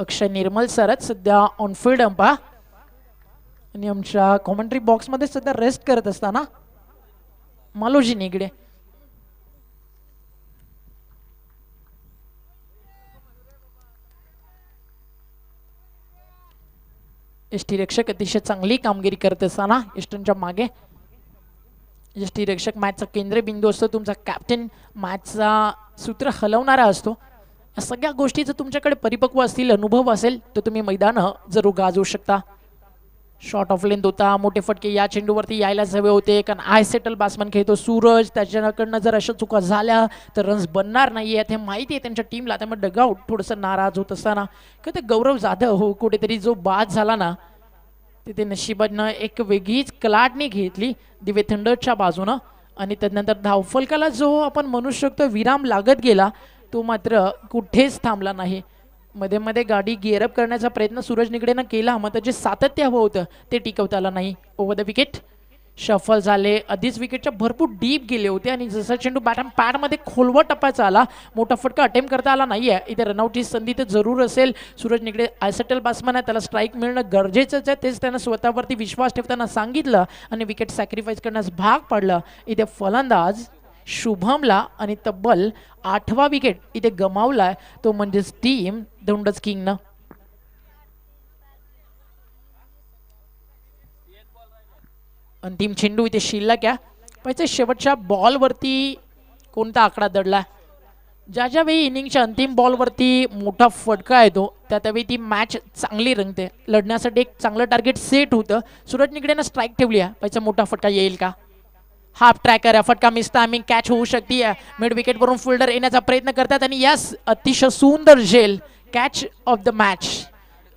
अक्षय निर्मल सरच सध्या ऑनफिल्ड अंपा आणि आमच्या कॉमेंट्री बॉक्समध्ये सध्या रेस्ट करत असताना मालोजी निगडे एसटी रक्षक अतिशय चांगली कामगिरी करत असताना इस्टनच्या मागे एसटी रक्षक मॅचचा केंद्रबिंदू असतो तुमचा कॅप्टन मॅचचा सूत्र हलवणारा असतो या सगळ्या गोष्टी जर तुमच्याकडे परिपक्व असतील अनुभव असेल तर तुम्ही मैदान जरूर गाजवू शकता शॉर्ट ऑफ लेंथ होता मोठे फटके या चेंडूवरती यायलाच हवे होते कारण आय सेटल बॅट्समॅन खेळतो सूरज त्याच्याकडनं जर अशा चुका झाल्या तर रन्स बनणार नाही आहेत हे माहिती आहे त्यांच्या टीमला त्यामुळे डगआउट थोडंसं नाराज होत असताना का ते गौरव जाधव हो कुठेतरी जो बाद झाला ना तिथे नशिबानं एक वेगळीच कलाटणी घेतली दिवे थंडरच्या बाजूनं आणि त्यानंतर धावफलकाला जो आपण म्हणू शकतो विराम लागत गेला तो मात्र कुठेच थांबला नाही मध्ये मध्ये गाडी गिअरअप करण्याचा प्रयत्न सूरज निकडेनं केला मग जे सातत्य हवं होतं ते टिकवता आलं नाही ओव्हर द विकेट शफल झाले आधीच विकेटच्या भरपूर डीप गेले होते आणि जसा चेंडू बॅटम पॅडमध्ये खोलवर टप्पायचा आला मोठा फटका अटेम्प्ट करता आला नाही आहे इथे रनआउटची संधी तर जरूर असेल सूरज निगडे आयसेटल बासमान आहे त्याला स्ट्राईक मिळणं गरजेचंच आहे तेच त्यानं स्वतःवरती विश्वास ठेवताना सांगितलं आणि विकेट सॅक्रिफाईस करण्यास भाग पाडलं इथे फलंदाज शुभमला आणि तब्बल आठवा विकेट इथे गमावलाय तो म्हणजेच टीम किंग किंगनं अंतिम चेंडू इथे शिल्लक क्या पाहिजे शेवटच्या बॉलवरती कोणता आकडा दडला ज्या ज्यावेळी इनिंगच्या अंतिम बॉलवरती मोठा फटका येतो त्या त्यावेळी ती मॅच चांगली रंगते लढण्यासाठी एक चांगलं टार्गेट सेट होतं सूरज निकडेनं स्ट्राईक ठेवली आहे पैसा मोठा फटका येईल का हाफ ट्रॅकर आहे फटका मिस टायमिंग कॅच होऊ शकते मिड वरून फिल्डर येण्याचा प्रयत्न करतात आणि यास अतिशय सुंदर झेल कॅच ऑफ द मॅच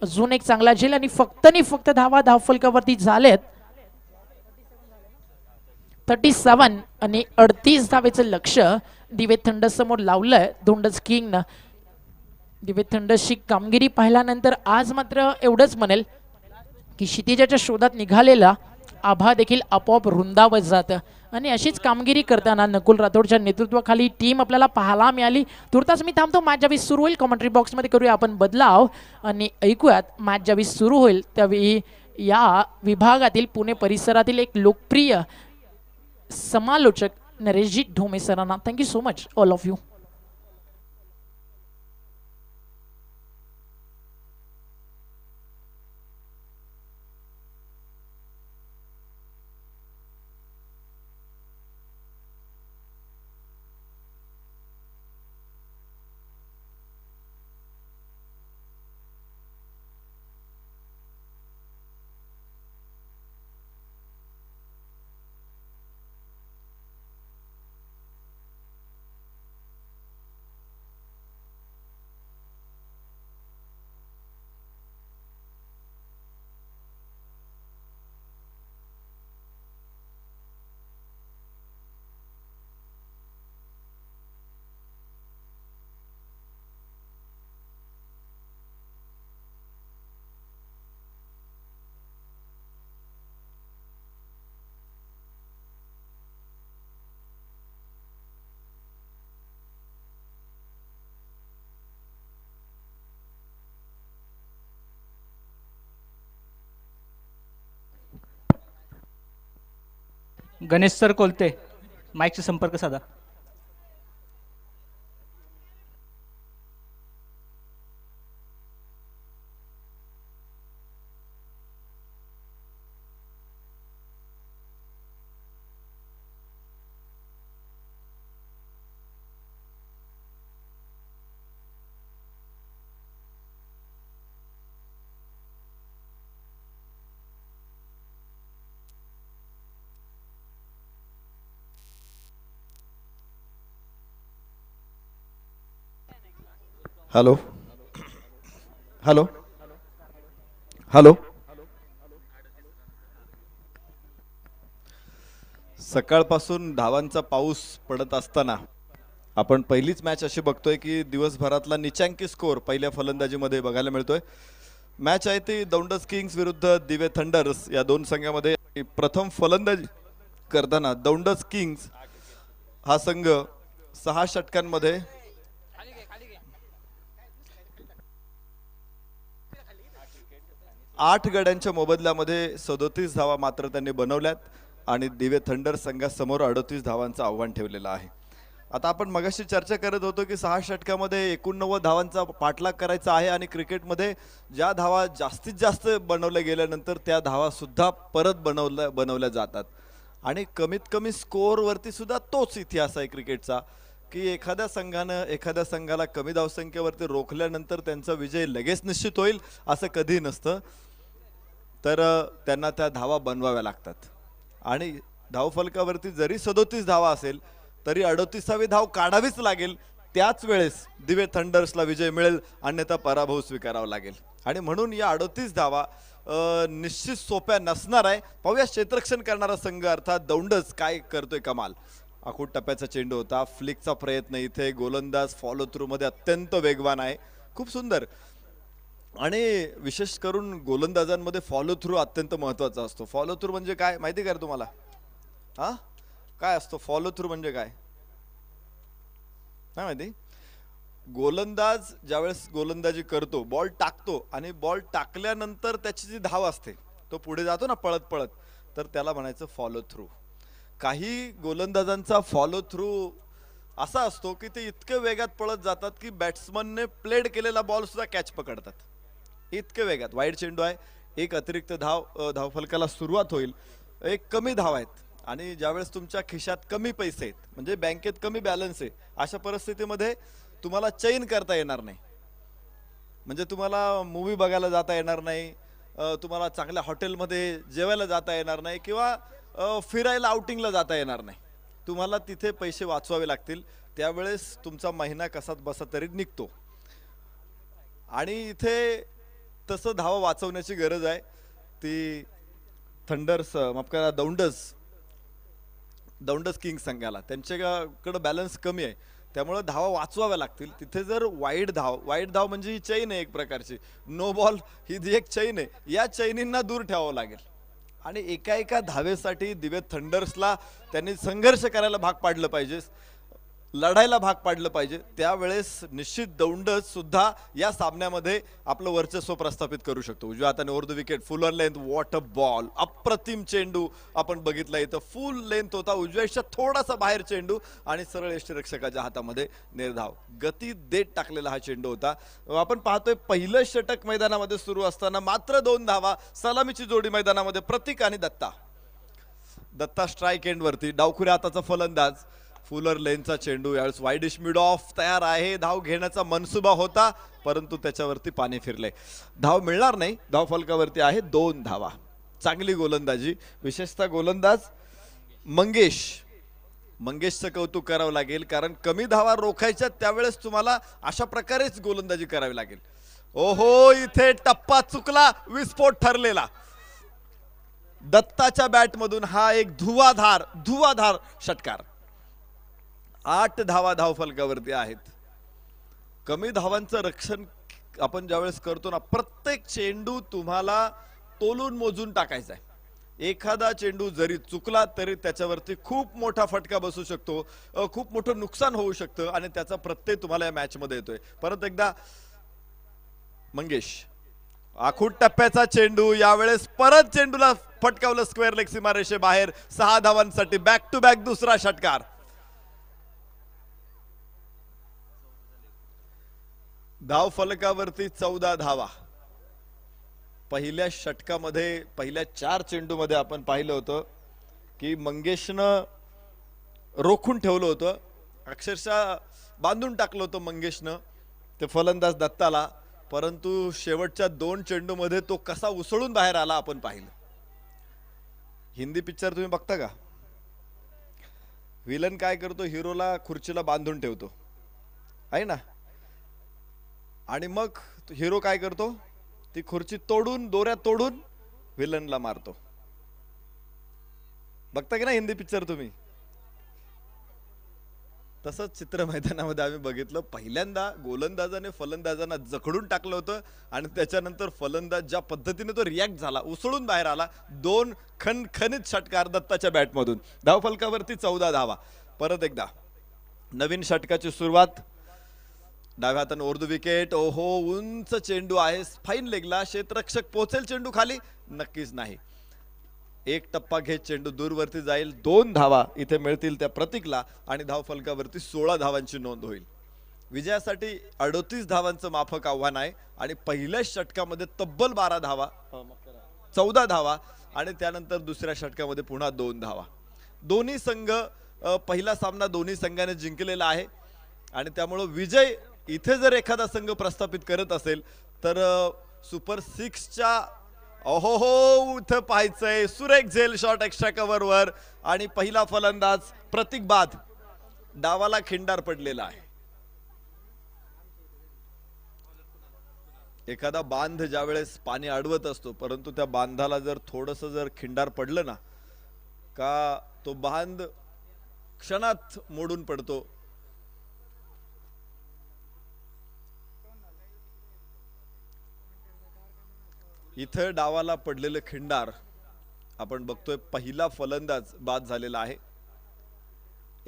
अजून एक चांगला झेल आणि फक्त आणि फक्त धावा धाव फलकावरती झालेत थर्टी सेवन आणि अडतीस धावेचं लक्ष दिवे थंड समोर लावलंय धोंडस न दिवे थंडसची कामगिरी पाहिल्यानंतर आज मात्र एवढंच म्हणेल की क्षितिजाच्या शोधात निघालेला आभा देखील आपोआप रुंदावत जातं आणि अशीच कामगिरी करताना नकुल राठोडच्या नेतृत्वाखाली टीम आपल्याला पाहायला मिळाली तुर्तास मी थांबतो मॅच ज्यावेळी सुरू होईल कॉमेंट्री बॉक्समध्ये करूया आपण बदलाव आणि ऐकूयात मॅच ज्यावेळी सुरू होईल त्यावेळी या विभागातील पुणे परिसरातील एक लोकप्रिय समालोचक नरेशजी ढोमे सरांना thank you so much all of you Ganesh sir Kolte माईकचा संपर्क साधा हॅलो हॅलो हॅलो सकाळपासून धावांचा पाऊस पडत असताना आपण पहिलीच मॅच अशी बघतोय की दिवसभरातला निचांकी स्कोअर पहिल्या फलंदाजीमध्ये बघायला मिळतोय मॅच आहे ती दौंडस किंग्स विरुद्ध दिवे थंडर्स या दोन संघामध्ये प्रथम फलंदाजी करताना दौंडस किंग्स हा संघ सहा षटकांमध्ये आठ गड्यांच्या मोबदल्यामध्ये सदोतीस धावा मात्र त्यांनी बनवल्यात आणि दिवे थंडर संघासमोर अडतीस धावांचं आव्हान ठेवलेलं आहे आता आपण मगाशी चर्चा करत होतो की सहा षटकामध्ये एकोणनव्वद धावांचा पाठलाग करायचा आहे आणि क्रिकेटमध्ये ज्या धावा जास्तीत जास्त बनवल्या गेल्यानंतर त्या धावासुद्धा परत बनवल्या बनवल्या जातात आणि कमीत कमी स्कोअरवरतीसुद्धा सुद्धा तोच इतिहास आहे क्रिकेटचा की एखाद्या संघानं एखाद्या संघाला कमी धावसंख्येवरती रोखल्यानंतर त्यांचा विजय लगेच निश्चित होईल असं कधी नसतं तर त्यांना त्या धावा बनवाव्या लागतात आणि धावफलकावरती जरी सदोतीस धावा असेल तरी अडोतीसावी धाव काढावीच लागेल त्याच वेळेस दिवे थंडर्सला विजय मिळेल अन्यथा पराभव स्वीकारावा लागेल आणि म्हणून या अडोतीस धावा निश्चित सोप्या नसणार आहे पाहूया क्षेत्रक्षण करणारा संघ अर्थात दौंडच काय करतोय कमाल आखूट टप्प्याचा चेंडू होता फ्लिकचा प्रयत्न इथे गोलंदाज फॉलो थ्रूमध्ये अत्यंत वेगवान आहे खूप सुंदर आणि विशेष करून गोलंदाजांमध्ये फॉलो थ्रू अत्यंत महत्त्वाचा असतो फॉलो थ्रू म्हणजे काय माहिती का तुम्हाला हां काय असतो फॉलो थ्रू म्हणजे काय नाही माहिती गोलंदाज ज्यावेळेस गोलंदाजी करतो बॉल टाकतो आणि बॉल टाकल्यानंतर त्याची जी धाव असते तो पुढे जातो ना पळत पळत तर त्याला म्हणायचं फॉलो थ्रू काही गोलंदाजांचा फॉलो थ्रू असा असतो की ते इतके वेगात पळत जातात की बॅट्समनने प्लेड केलेला बॉल सुद्धा कॅच पकडतात इतके वेगात वाईट चेंडू आहे एक अतिरिक्त धाव धावफलकाला सुरुवात होईल एक कमी धाव आहेत आणि ज्यावेळेस तुमच्या खिशात कमी पैसे आहेत म्हणजे बँकेत कमी बॅलन्स आहे अशा परिस्थितीमध्ये तुम्हाला चैन करता येणार नाही म्हणजे तुम्हाला मूवी बघायला जाता येणार नाही तुम्हाला चांगल्या हॉटेलमध्ये जेवायला जाता येणार नाही किंवा फिरायला आउटिंगला जाता येणार नाही तुम्हाला तिथे पैसे वाचवावे लागतील त्यावेळेस तुमचा महिना कसा बसा तरी निघतो आणि इथे तसं धावा वाचवण्याची गरज आहे ती थंडर्स माफ करा दौंडस दौंडस किंग संघाला त्यांच्याकडं बॅलन्स कमी आहे त्यामुळं धावा वाचवाव्या लागतील तिथे जर वाईट धाव वाईट धाव म्हणजे ही चैन आहे एक प्रकारची नो बॉल ही जी एक चैन आहे या चैनींना दूर ठेवावं लागेल आणि एका एका धावेसाठी दिवे थंडर्सला त्यांनी संघर्ष करायला भाग पाडलं पाहिजे लढायला भाग पाडलं पाहिजे त्यावेळेस निश्चित दौंड सुद्धा या सामन्यामध्ये आपलं वर्चस्व प्रस्थापित करू शकतो उजव्या हाताने over the wicket fuller length what a ball अप्रतिम चेंडू आपण बघितला इथं फुल लेंथ होता उजव्याच्या थोडासा बाहेर चेंडू आणि सरळ रक्षकाच्या हातामध्ये निर्धाव गती देत टाकलेला हा चेंडू होता आपण पाहतोय पहिलं षटक मैदानामध्ये सुरू असताना मात्र दोन धावा सलामीची जोडी मैदानामध्ये प्रतीक आणि दत्ता दत्ता स्ट्राईक एंडवरती डावखुऱ्या हाताचा फलंदाज फुलर लेनचा चेंडू यावेळेस वाईडिश मिड ऑफ तयार आहे धाव घेण्याचा मनसुबा होता परंतु त्याच्यावरती पाणी फिरले धाव मिळणार नाही धाव फलकावरती आहे दोन धावा चांगली गोलंदाजी विशेषतः गोलंदाज मंगेश मंगेशचं कौतुक करावं लागेल कारण कमी धावा रोखायच्या त्यावेळेस तुम्हाला अशा प्रकारेच गोलंदाजी करावी लागेल ओहो इथे टप्पा चुकला विस्फोट ठरलेला दत्ताच्या बॅटमधून हा एक धुवाधार धुवाधार षटकार आठ धावा धाव फलकावरती आहेत कमी धावांचं रक्षण आपण ज्यावेळेस करतो ना प्रत्येक चेंडू तुम्हाला तोलून मोजून टाकायचा आहे एखादा चेंडू जरी चुकला तरी त्याच्यावरती खूप मोठा फटका बसू शकतो खूप मोठं नुकसान होऊ शकतं आणि त्याचा प्रत्यय तुम्हाला या मॅचमध्ये येतोय परत एकदा मंगेश आखूट टप्प्याचा चेंडू यावेळेस परत चेंडूला फटकावलं स्क्वेअर लेग सीमारेषे बाहेर सहा धावांसाठी बॅक टू बॅक दुसरा षटकार धाव फलकावरती चौदा धावा पहिल्या षटकामध्ये पहिल्या चार चेंडूमध्ये आपण पाहिलं होतं की मंगेशनं रोखून ठेवलं होतं अक्षरशः बांधून टाकलं होतं मंगेशनं ते फलंदाज दत्ताला परंतु शेवटच्या दोन चेंडूमध्ये तो कसा उसळून बाहेर आला आपण पाहिलं हिंदी पिक्चर तुम्ही बघता का विलन काय करतो हिरोला खुर्चीला बांधून ठेवतो आहे ना आणि मग हिरो काय करतो ती खुर्ची तोडून दोऱ्या तोडून विलनला मारतो बघता की ना हिंदी पिक्चर तुम्ही तसंच चित्र मैदानामध्ये आम्ही बघितलं पहिल्यांदा गोलंदाजाने फलंदाजांना जखडून टाकलं होतं आणि त्याच्यानंतर फलंदाज ज्या पद्धतीने तो रिॲक्ट झाला उसळून बाहेर आला दोन खन खनिज षटकार दत्ताच्या बॅटमधून धावफलकावरती चौदा धावा परत एकदा नवीन षटकाची सुरुवात डाव्या हातानं विकेट ओहो उंच चेंडू आहे फाईन लेगला क्षेत्ररक्षक पोहोचेल चेंडू खाली नक्कीच नाही एक टप्पा घेत चेंडू दूरवरती जाईल दोन धावा इथे मिळतील त्या प्रतीकला आणि धाव फलकावरती सोळा धावांची नोंद होईल विजयासाठी अडोतीस धावांचं माफक आव्हान आहे आणि पहिल्या षटकामध्ये तब्बल बारा धावा चौदा धावा आणि त्यानंतर दुसऱ्या षटकामध्ये पुन्हा दोन धावा दोन्ही संघ पहिला सामना दोन्ही संघाने जिंकलेला आहे आणि त्यामुळं विजय इथे जर एखादा संघ प्रस्थापित करत असेल तर सुपर सिक्सच्या अहो हो इथं पाहायचंय सुरेख झेल शॉट एक्स्ट्रा कव्हरवर आणि पहिला फलंदाज प्रतीक बाद डावाला खिंडार पडलेला आहे एखादा बांध वेळेस पाणी अडवत असतो परंतु त्या बांधाला जर थोडस जर खिंडार पडलं ना का तो बांध क्षणात मोडून पडतो इथं डावाला पडलेलं खिंडार आपण बघतोय पहिला फलंदाज बाद झालेला आहे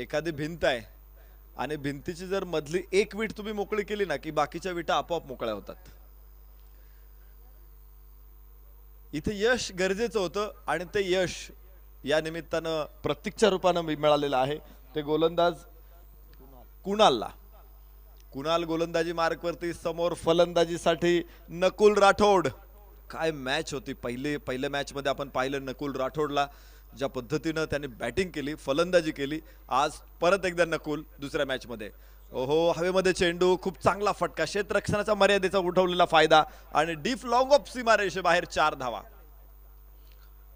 एखादी भिंत आहे आणि भिंतीची जर मधली एक वीट तुम्ही मोकळी केली ना की बाकीच्या विटा आपोआप मोकळ्या होतात इथे यश गरजेचं होतं आणि ते यश या निमित्तानं प्रतीकच्या रूपानं मिळालेलं आहे ते गोलंदाज कुणालला कुणाल गोलंदाजी मार्गवरती समोर फलंदाजीसाठी नकुल राठोड काय मॅच होती पहिले पहिल्या मॅचमध्ये आपण पाहिलं नकुल राठोडला ज्या पद्धतीनं त्याने बॅटिंग केली फलंदाजी केली आज परत एकदा नकुल दुसऱ्या मॅचमध्ये हो हवेमध्ये चेंडू खूप चांगला फटका क्षेत्ररक्षणाचा मर्यादेचा उठवलेला फायदा आणि डीप लॉंग ऑफ सीमारेषे बाहेर चार धावा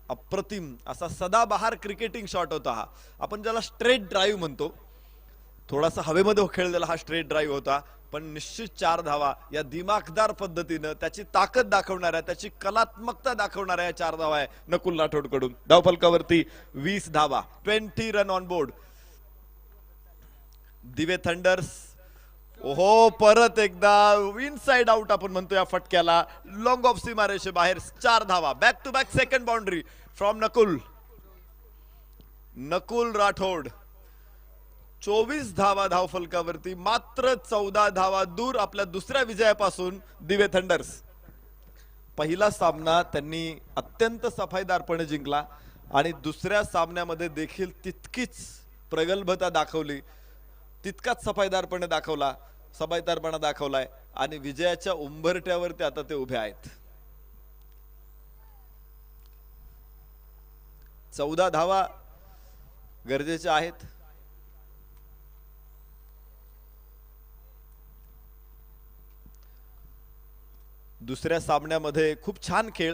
अप्रतिम असा सदाबहार क्रिकेटिंग शॉट होता हा आपण ज्याला स्ट्रेट ड्राईव्ह म्हणतो थोडासा हवेमध्ये खेळलेला हा स्ट्रेट ड्राईव्ह होता पण निश्चित चार धावा या दिमाखदार पद्धतीनं त्याची ताकद दाखवणाऱ्या त्याची कलात्मकता दाखवणाऱ्या या चार धावा आहे नकुल राठोडकडून धावफलकावरती वीस धावा twenty run on board Dive Thunders हो परत एकदा साइड आउट आपण म्हणतो या फटक्याला लॉंग ऑफ सीमारेषे बाहेर चार धावा back to back second boundary from Nakul Nakul Rathod चोवीस धावा धावफलकावरती मात्र चौदा धावा दूर आपल्या दुसऱ्या विजयापासून दिवे थंडर्स पहिला सामना त्यांनी अत्यंत सफाईदारपणे जिंकला आणि दुसऱ्या सामन्यामध्ये देखील तितकीच प्रगल्भता दाखवली तितकाच सफाईदारपणे दाखवला सफाईदारपणा दाखवलाय आणि विजयाच्या उंबरट्यावरती आता ते उभे आहेत चौदा धावा गरजेच्या आहेत दुसऱ्या सामन्यामध्ये खूप छान खेळ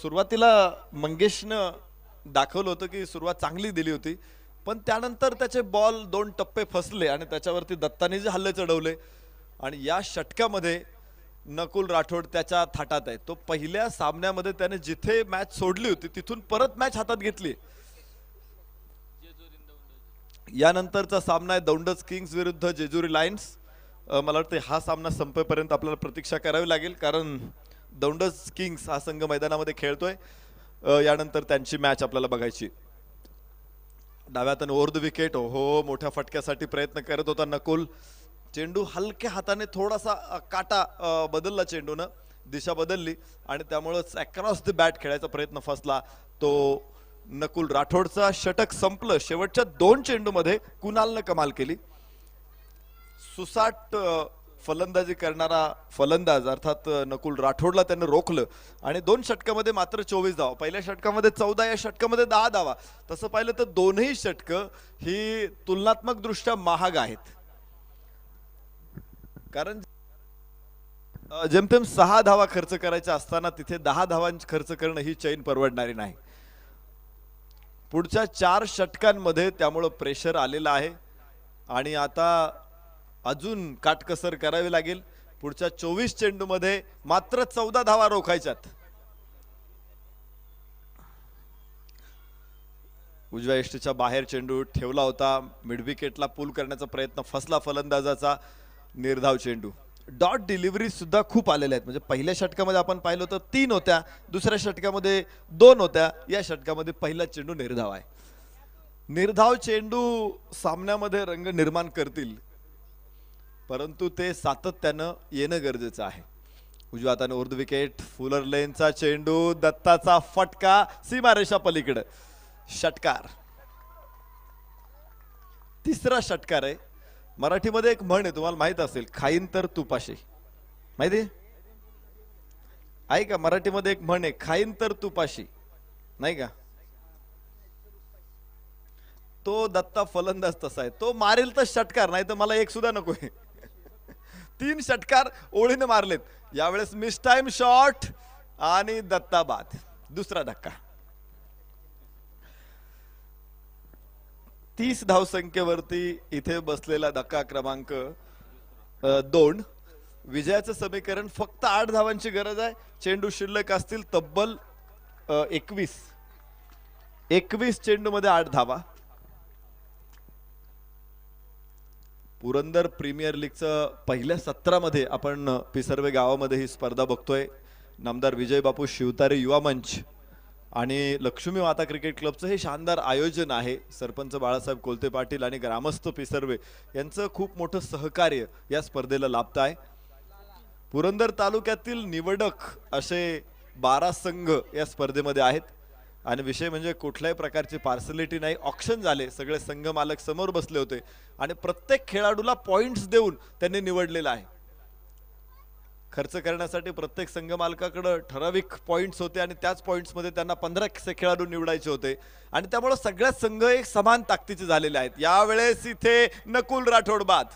सुरुवातीला मंगेशनं दाखवलं होतं की सुरुवात चांगली दिली होती पण त्यानंतर त्याचे बॉल दोन टप्पे फसले आणि त्याच्यावरती दत्ताने जे हल्ले चढवले आणि या षटकामध्ये नकुल राठोड त्याच्या थाटात आहे तो पहिल्या सामन्यामध्ये त्याने जिथे मॅच सोडली होती तिथून परत मॅच हातात घेतली यानंतरचा सामना आहे दौंडस किंग्स विरुद्ध जेजुरी लायन्स मला वाटतं हा सामना संपेपर्यंत आपल्याला प्रतीक्षा करावी लागेल कारण दौंडस किंग्स हा संघ मैदानामध्ये खेळतोय यानंतर त्यांची मॅच आपल्याला बघायची डाव्यातून ओव्हर द विकेट हो मोठ्या फटक्यासाठी प्रयत्न करत होता नकुल चेंडू हलक्या हाताने थोडासा काटा बदलला चेंडूनं दिशा बदलली आणि त्यामुळंच अक्रॉस द बॅट खेळायचा प्रयत्न फसला तो नकुल राठोडचा षटक संपलं शेवटच्या दोन चेंडूमध्ये कुणालनं कमाल केली सुसाट फलंदाजी करणारा फलंदाज अर्थात नकुल राठोडला त्यानं रोखलं आणि दोन षटकामध्ये मात्र चोवीस धावा पहिल्या षटकामध्ये चौदा या षटकामध्ये दहा धावा तसं पाहिलं तर दोनही षटकं ही तुलनात्मक दृष्ट्या महाग आहेत कारण जेमतेम सहा धावा खर्च करायच्या असताना तिथे दहा धावा खर्च करणं ही चैन परवडणारी नाही पुढच्या चार षटकांमध्ये त्यामुळं प्रेशर आलेलं आहे आणि आता अजून काटकसर करावी लागेल पुढच्या चोवीस चेंडूमध्ये मात्र चौदा धावा रोखायच्यात उजव्या इष्टीच्या बाहेर चेंडू ठेवला होता मिडविकेटला पूल करण्याचा प्रयत्न फसला फलंदाजाचा निर्धाव चेंडू डॉट डिलिव्हरी सुद्धा खूप आलेल्या आहेत म्हणजे पहिल्या षटकामध्ये आपण पाहिलं होतं तीन होत्या दुसऱ्या षटकामध्ये दोन होत्या या षटकामध्ये पहिला चेंडू निर्धाव आहे निर्धाव चेंडू सामन्यामध्ये रंग निर्माण करतील परंतु ते सातत्यानं येणं गरजेचं आहे उजव्या हाताने उर्द विकेट फुलर लेनचा चेंडू दत्ताचा फटका सीमारेषा पलीकडं षटकार तिसरा षटकार आहे मराठीमध्ये एक म्हण आहे तुम्हाला माहित असेल खाईन तर तुपाशी माहिती आहे का मराठीमध्ये एक म्हण आहे खाईन तर तुपाशी नाही का तो दत्ता फलंदाज तसा आहे तो मारेल तर षटकार नाही तर मला एक सुद्धा आहे तीन षटकार ओळीनं मारलेत यावेळेस मिस टाइम शॉट आणि दत्ताबाद दुसरा धक्का तीस धावसंख्येवरती इथे बसलेला धक्का क्रमांक दोन विजयाचं समीकरण फक्त आठ धावांची गरज आहे चेंडू शिल्लक असतील तब्बल एकवीस एकवीस चेंडूमध्ये आठ धावा पुरंदर प्रीमियर लीगचं पहिल्या सत्रामध्ये आपण पिसर्वे गावामध्ये ही स्पर्धा बघतोय नामदार विजय बापू शिवतारे युवा मंच आणि लक्ष्मी माता क्रिकेट क्लबचं हे शानदार आयोजन आहे सरपंच बाळासाहेब कोलते पाटील आणि ग्रामस्थ पिसर्वे यांचं खूप मोठं सहकार्य या स्पर्धेला लाभत आहे पुरंदर तालुक्यातील निवडक असे बारा संघ या स्पर्धेमध्ये आहेत आणि विषय म्हणजे कुठल्याही प्रकारची पार्सलिटी नाही ऑप्शन झाले सगळे संघ मालक समोर बसले होते आणि प्रत्येक खेळाडूला पॉइंट्स देऊन त्यांनी निवडलेला आहे खर्च करण्यासाठी प्रत्येक संघ मालकाकडं ठराविक पॉईंट्स होते आणि त्याच मध्ये त्यांना पंधरा खेळाडू निवडायचे होते आणि त्यामुळे सगळ्यात संघ एक समान ताकदीचे झालेले आहेत यावेळेस इथे नकुल राठोड बाद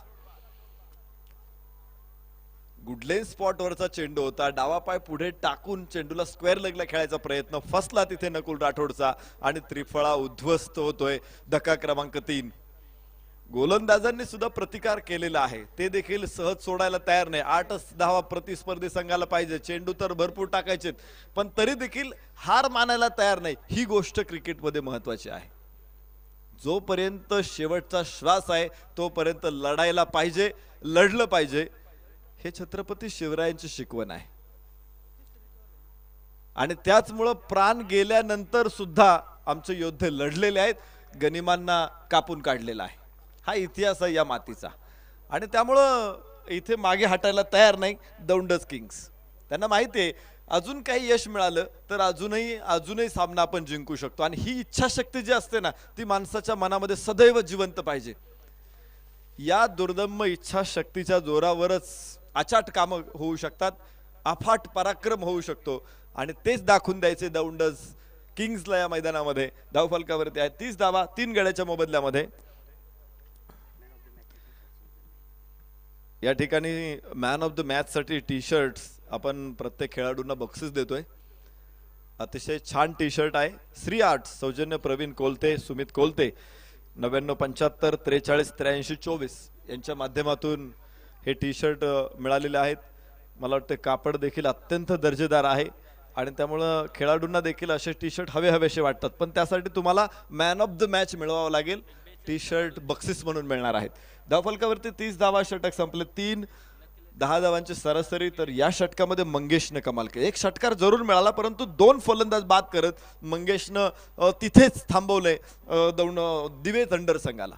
गुडलेन स्पॉटवरचा चेंडू होता डावा पाय पुढे टाकून चेंडूला स्क्वेअर लेगला खेळायचा प्रयत्न फसला तिथे नकुल राठोडचा आणि त्रिफळा उद्ध्वस्त होतोय धक्का क्रमांक तीन गोलंदाजांनी सुद्धा प्रतिकार केलेला आहे ते देखील सहज सोडायला तयार नाही आठच दहावा प्रतिस्पर्धी संघाला पाहिजे चेंडू तर भरपूर टाकायचे पण तरी देखील हार मानायला तयार नाही ही गोष्ट क्रिकेटमध्ये महत्वाची आहे जोपर्यंत शेवटचा श्वास आहे तोपर्यंत लढायला पाहिजे लढलं पाहिजे हे छत्रपती शिवरायांची शिकवण आहे आणि त्याचमुळं प्राण गेल्यानंतर सुद्धा आमचे योद्धे लढलेले आहेत गनिमांना कापून काढलेला आहे हा इतिहास आहे या मातीचा आणि त्यामुळं इथे मागे हटायला तयार नाही दौंडच किंग्स त्यांना माहिती आहे अजून काही यश मिळालं तर अजूनही अजूनही सामना आपण जिंकू शकतो आणि ही इच्छाशक्ती जी असते ना ती माणसाच्या मनामध्ये सदैव जिवंत पाहिजे या दुर्दम्य इच्छाशक्तीच्या जोरावरच अचाट कामं होऊ शकतात अफाट पराक्रम होऊ शकतो आणि तेच दाखवून द्यायचे दौंडज किंग्सला या मैदानामध्ये धावफलकावरती आहे तीस धावा तीन गड्याच्या मोबदल्यामध्ये या ठिकाणी मॅन ऑफ द मॅच साठी टी शर्ट्स आपण प्रत्येक खेळाडूंना बक्षीस देतोय अतिशय छान टी शर्ट आहे श्री आर्ट सौजन्य प्रवीण कोलते सुमित कोलते नव्याण्णव पंच्याहत्तर त्रेचाळीस त्र्याऐंशी चोवीस यांच्या माध्यमातून हे टी शर्ट मिळालेले आहेत मला वाटतं कापड देखील अत्यंत दर्जेदार आहे आणि त्यामुळं खेळाडूंना देखील असे टी शर्ट हवे हवेसे वाटतात पण त्यासाठी तुम्हाला मॅन ऑफ द मॅच मिळवावं लागेल टी शर्ट बक्षीस म्हणून मिळणार आहेत धावफलकावरती तीस धावा षटक संपले तीन दहा धावांची सरासरी तर या षटकामध्ये मंगेशनं कमाल केली एक षटकार जरूर मिळाला परंतु दोन फलंदाज बाद करत मंगेशनं तिथेच थांबवले दोन दिवे थंडर संघाला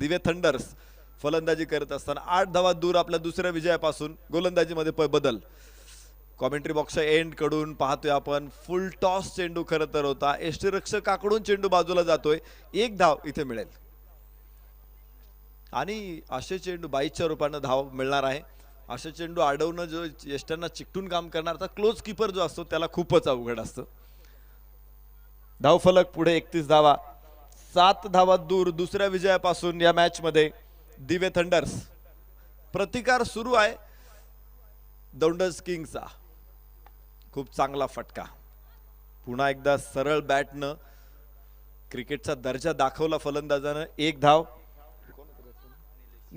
दिवे थंडर्स फलंदाजी करत असताना आठ धावा दूर आपल्या दुसऱ्या विजयापासून गोलंदाजीमध्ये प बदल कॉमेंट्री बॉक्सच्या कडून पाहतोय आपण फुल टॉस चेंडू खरं तर होता रक्षकाकडून चेंडू बाजूला जातोय एक धाव इथे मिळेल आणि असे चेंडू बाईच्या रूपानं धाव मिळणार आहे असे चेंडू अडवणं जो यष्ट्यांना चिकटून काम करणार तर क्लोज किपर जो असतो त्याला खूपच अवघड असतं धावफलक पुढे एकतीस धावा सात धावा दूर दुसऱ्या विजयापासून या मॅचमध्ये दिवे थंडर्स प्रतिकार सुरू आहे दौंडस किंगचा खूप चांगला फटका पुन्हा एकदा सरळ बॅटनं क्रिकेटचा दर्जा दाखवला फलंदाजानं एक धाव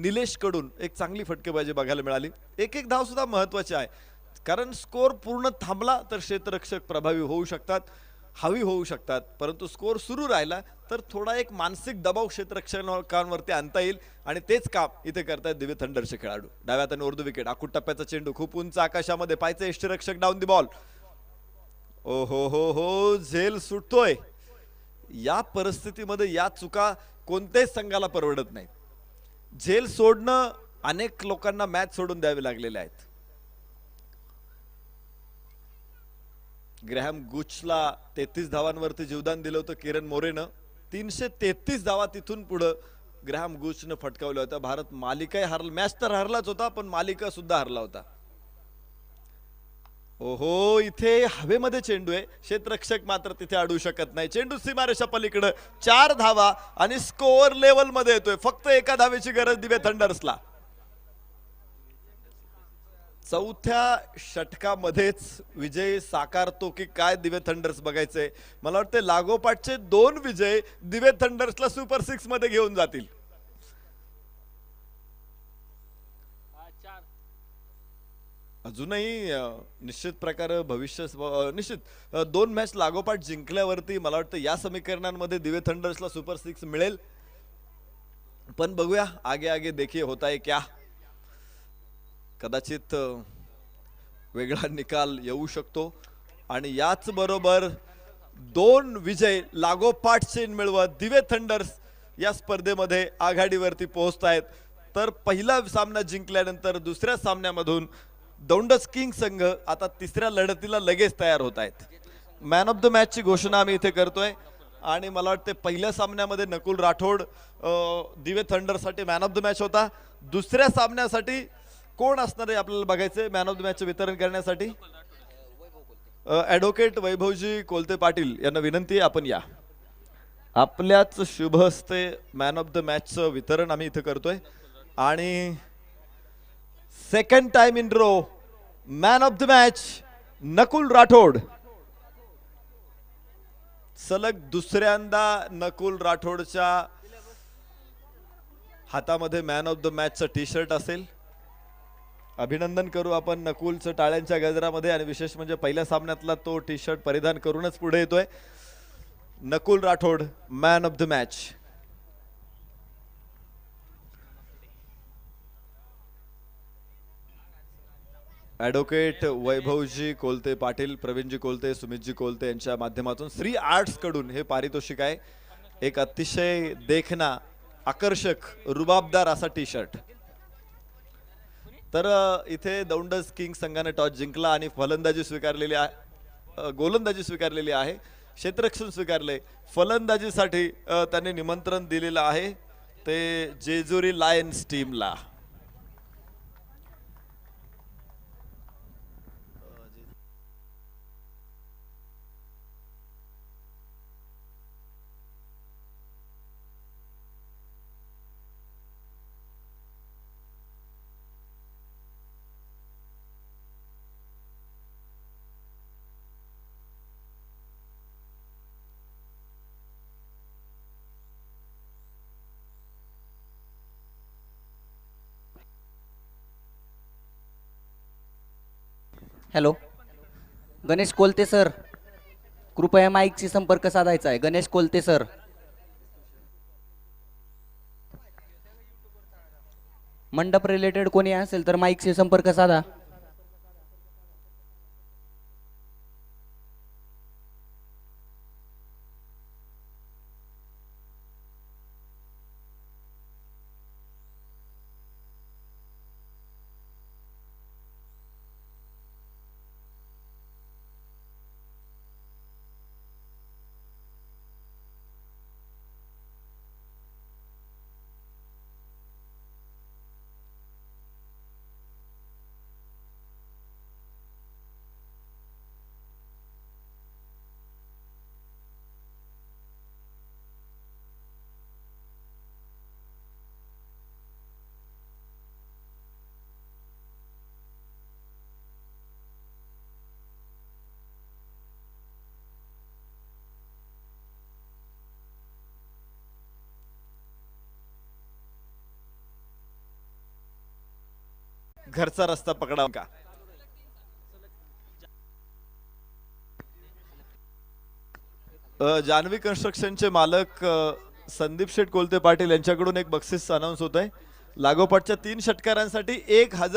निलेश कडून एक चांगली फटकेबाजी बघायला मिळाली एक एक धाव सुद्धा महत्वाची आहे कारण स्कोर पूर्ण थांबला तर क्षेत्ररक्षक प्रभावी होऊ शकतात हवी होऊ शकतात परंतु स्कोर सुरू राहिला तर थोडा एक मानसिक दबाव क्षेत्रक्षकांवरती आणता येईल आणि तेच काम इथे करतायत दिव्य थंडरचे खेळाडू डाव्यात आणि उर्दू विकेट आखूट टप्प्याचा चेंडू खूप उंच आकाशामध्ये पाहिजे यष्टीरक्षक डाऊन दी बॉल ओ हो हो हो झेल सुटतोय या परिस्थितीमध्ये या चुका कोणत्याही संघाला परवडत नाही झेल सोडणं अनेक लोकांना मॅच सोडून द्यावे लागलेले आहेत ग्रॅहम गुचला तेहतीस धावांवरती जीवदान दिलं होतं किरण मोरेनं तीनशे तेहतीस धावा तिथून पुढं ग्रॅहम गुचनं फटकावलं होतं भारत मालिकाही हरला मॅच तर हरलाच होता पण मालिका सुद्धा हरला होता ओहो इथे हवेमध्ये चेंडू आहे क्षेत्रक्षक मात्र तिथे अडू शकत नाही चेंडू सीमारेषा पलीकडं चार धावा आणि स्कोअर लेवलमध्ये येतोय फक्त एका धावेची गरज दिवे थंडर्सला चौथ्या षटकामध्येच विजय साकारतो की काय दिवे थंडर्स बघायचे मला वाटते लागोपाठचे दोन विजय दिवे थंडर्सला सुपर सिक्स मध्ये घेऊन जातील अजूनही निश्चित प्रकार भविष्य निश्चित दोन मॅच लागोपाठ जिंकल्यावरती मला वाटतं या समीकरणांमध्ये दिवे थंडर्सला सुपर सिक्स मिळेल पण बघूया आगे आगे देखील होत आहे क्या कदाचित वेगळा निकाल येऊ शकतो आणि याचबरोबर दोन विजय लागोपाठ चेन मिळवत दिवे थंडर्स या स्पर्धेमध्ये आघाडीवरती पोहोचत आहेत तर पहिला सामना जिंकल्यानंतर दुसऱ्या सामन्यामधून दौंडस किंग संघ आता तिसऱ्या लढतीला लगेच तयार होत आहेत मॅन ऑफ द मॅचची घोषणा आम्ही इथे करतोय आणि मला वाटते पहिल्या सामन्यामध्ये नकुल राठोड दिवे थंडरसाठी मॅन ऑफ द मॅच होता दुसऱ्या सामन्यासाठी कोण असणार आहे आपल्याला बघायचं मॅन ऑफ द मॅच वितरण करण्यासाठी ऍडव्होकेट वैभवजी कोलते पाटील यांना विनंती आपण या आपल्याच शुभ हस्ते मॅन ऑफ द मॅचचं वितरण आम्ही इथं करतोय आणि second time in row man of the match Nakul Rathod सलग दुसऱ्यांदा नकुल राठोडच्या हातामध्ये मॅन ऑफ द मॅचचं टी शर्ट असेल अभिनंदन करू आपण नकुलचं टाळ्यांच्या गजरामध्ये आणि विशेष म्हणजे पहिल्या सामन्यातला तो टी शर्ट परिधान करूनच पुढे येतोय Nakul Rathod man of the match advocate वैभवजी कोलते पाटील प्रवीणजी कोलते सुमितजी कोलते यांच्या माध्यमातून श्री आर्ट्स कडून हे पारितोषिक आहे एक अतिशय देखना आकर्षक रुबाबदार असा टी शर्ट तर इथे दौंडस किंग संघाने टॉस जिंकला आणि फलंदाजी स्वीकारलेली आहे गोलंदाजी स्वीकारलेली आहे क्षेत्ररक्षण स्वीकारले फलंदाजीसाठी त्यांनी निमंत्रण दिलेलं आहे ते जेजुरी लायन्स टीमला हॅलो गणेश कोलते सर कृपया माईकशी संपर्क साधायचा आहे गणेश कोलते सर मंडप रिलेटेड कोणी असेल तर माईकशी संपर्क साधा घरचा रस्ता पकडावा का जानवी चे मालक संदीप शेठ कोलते पाटील यांच्याकडून एक बक्षीस अनाऊन्स होत आहे लागोपाठच्या तीन षटकारांसाठी एक हजार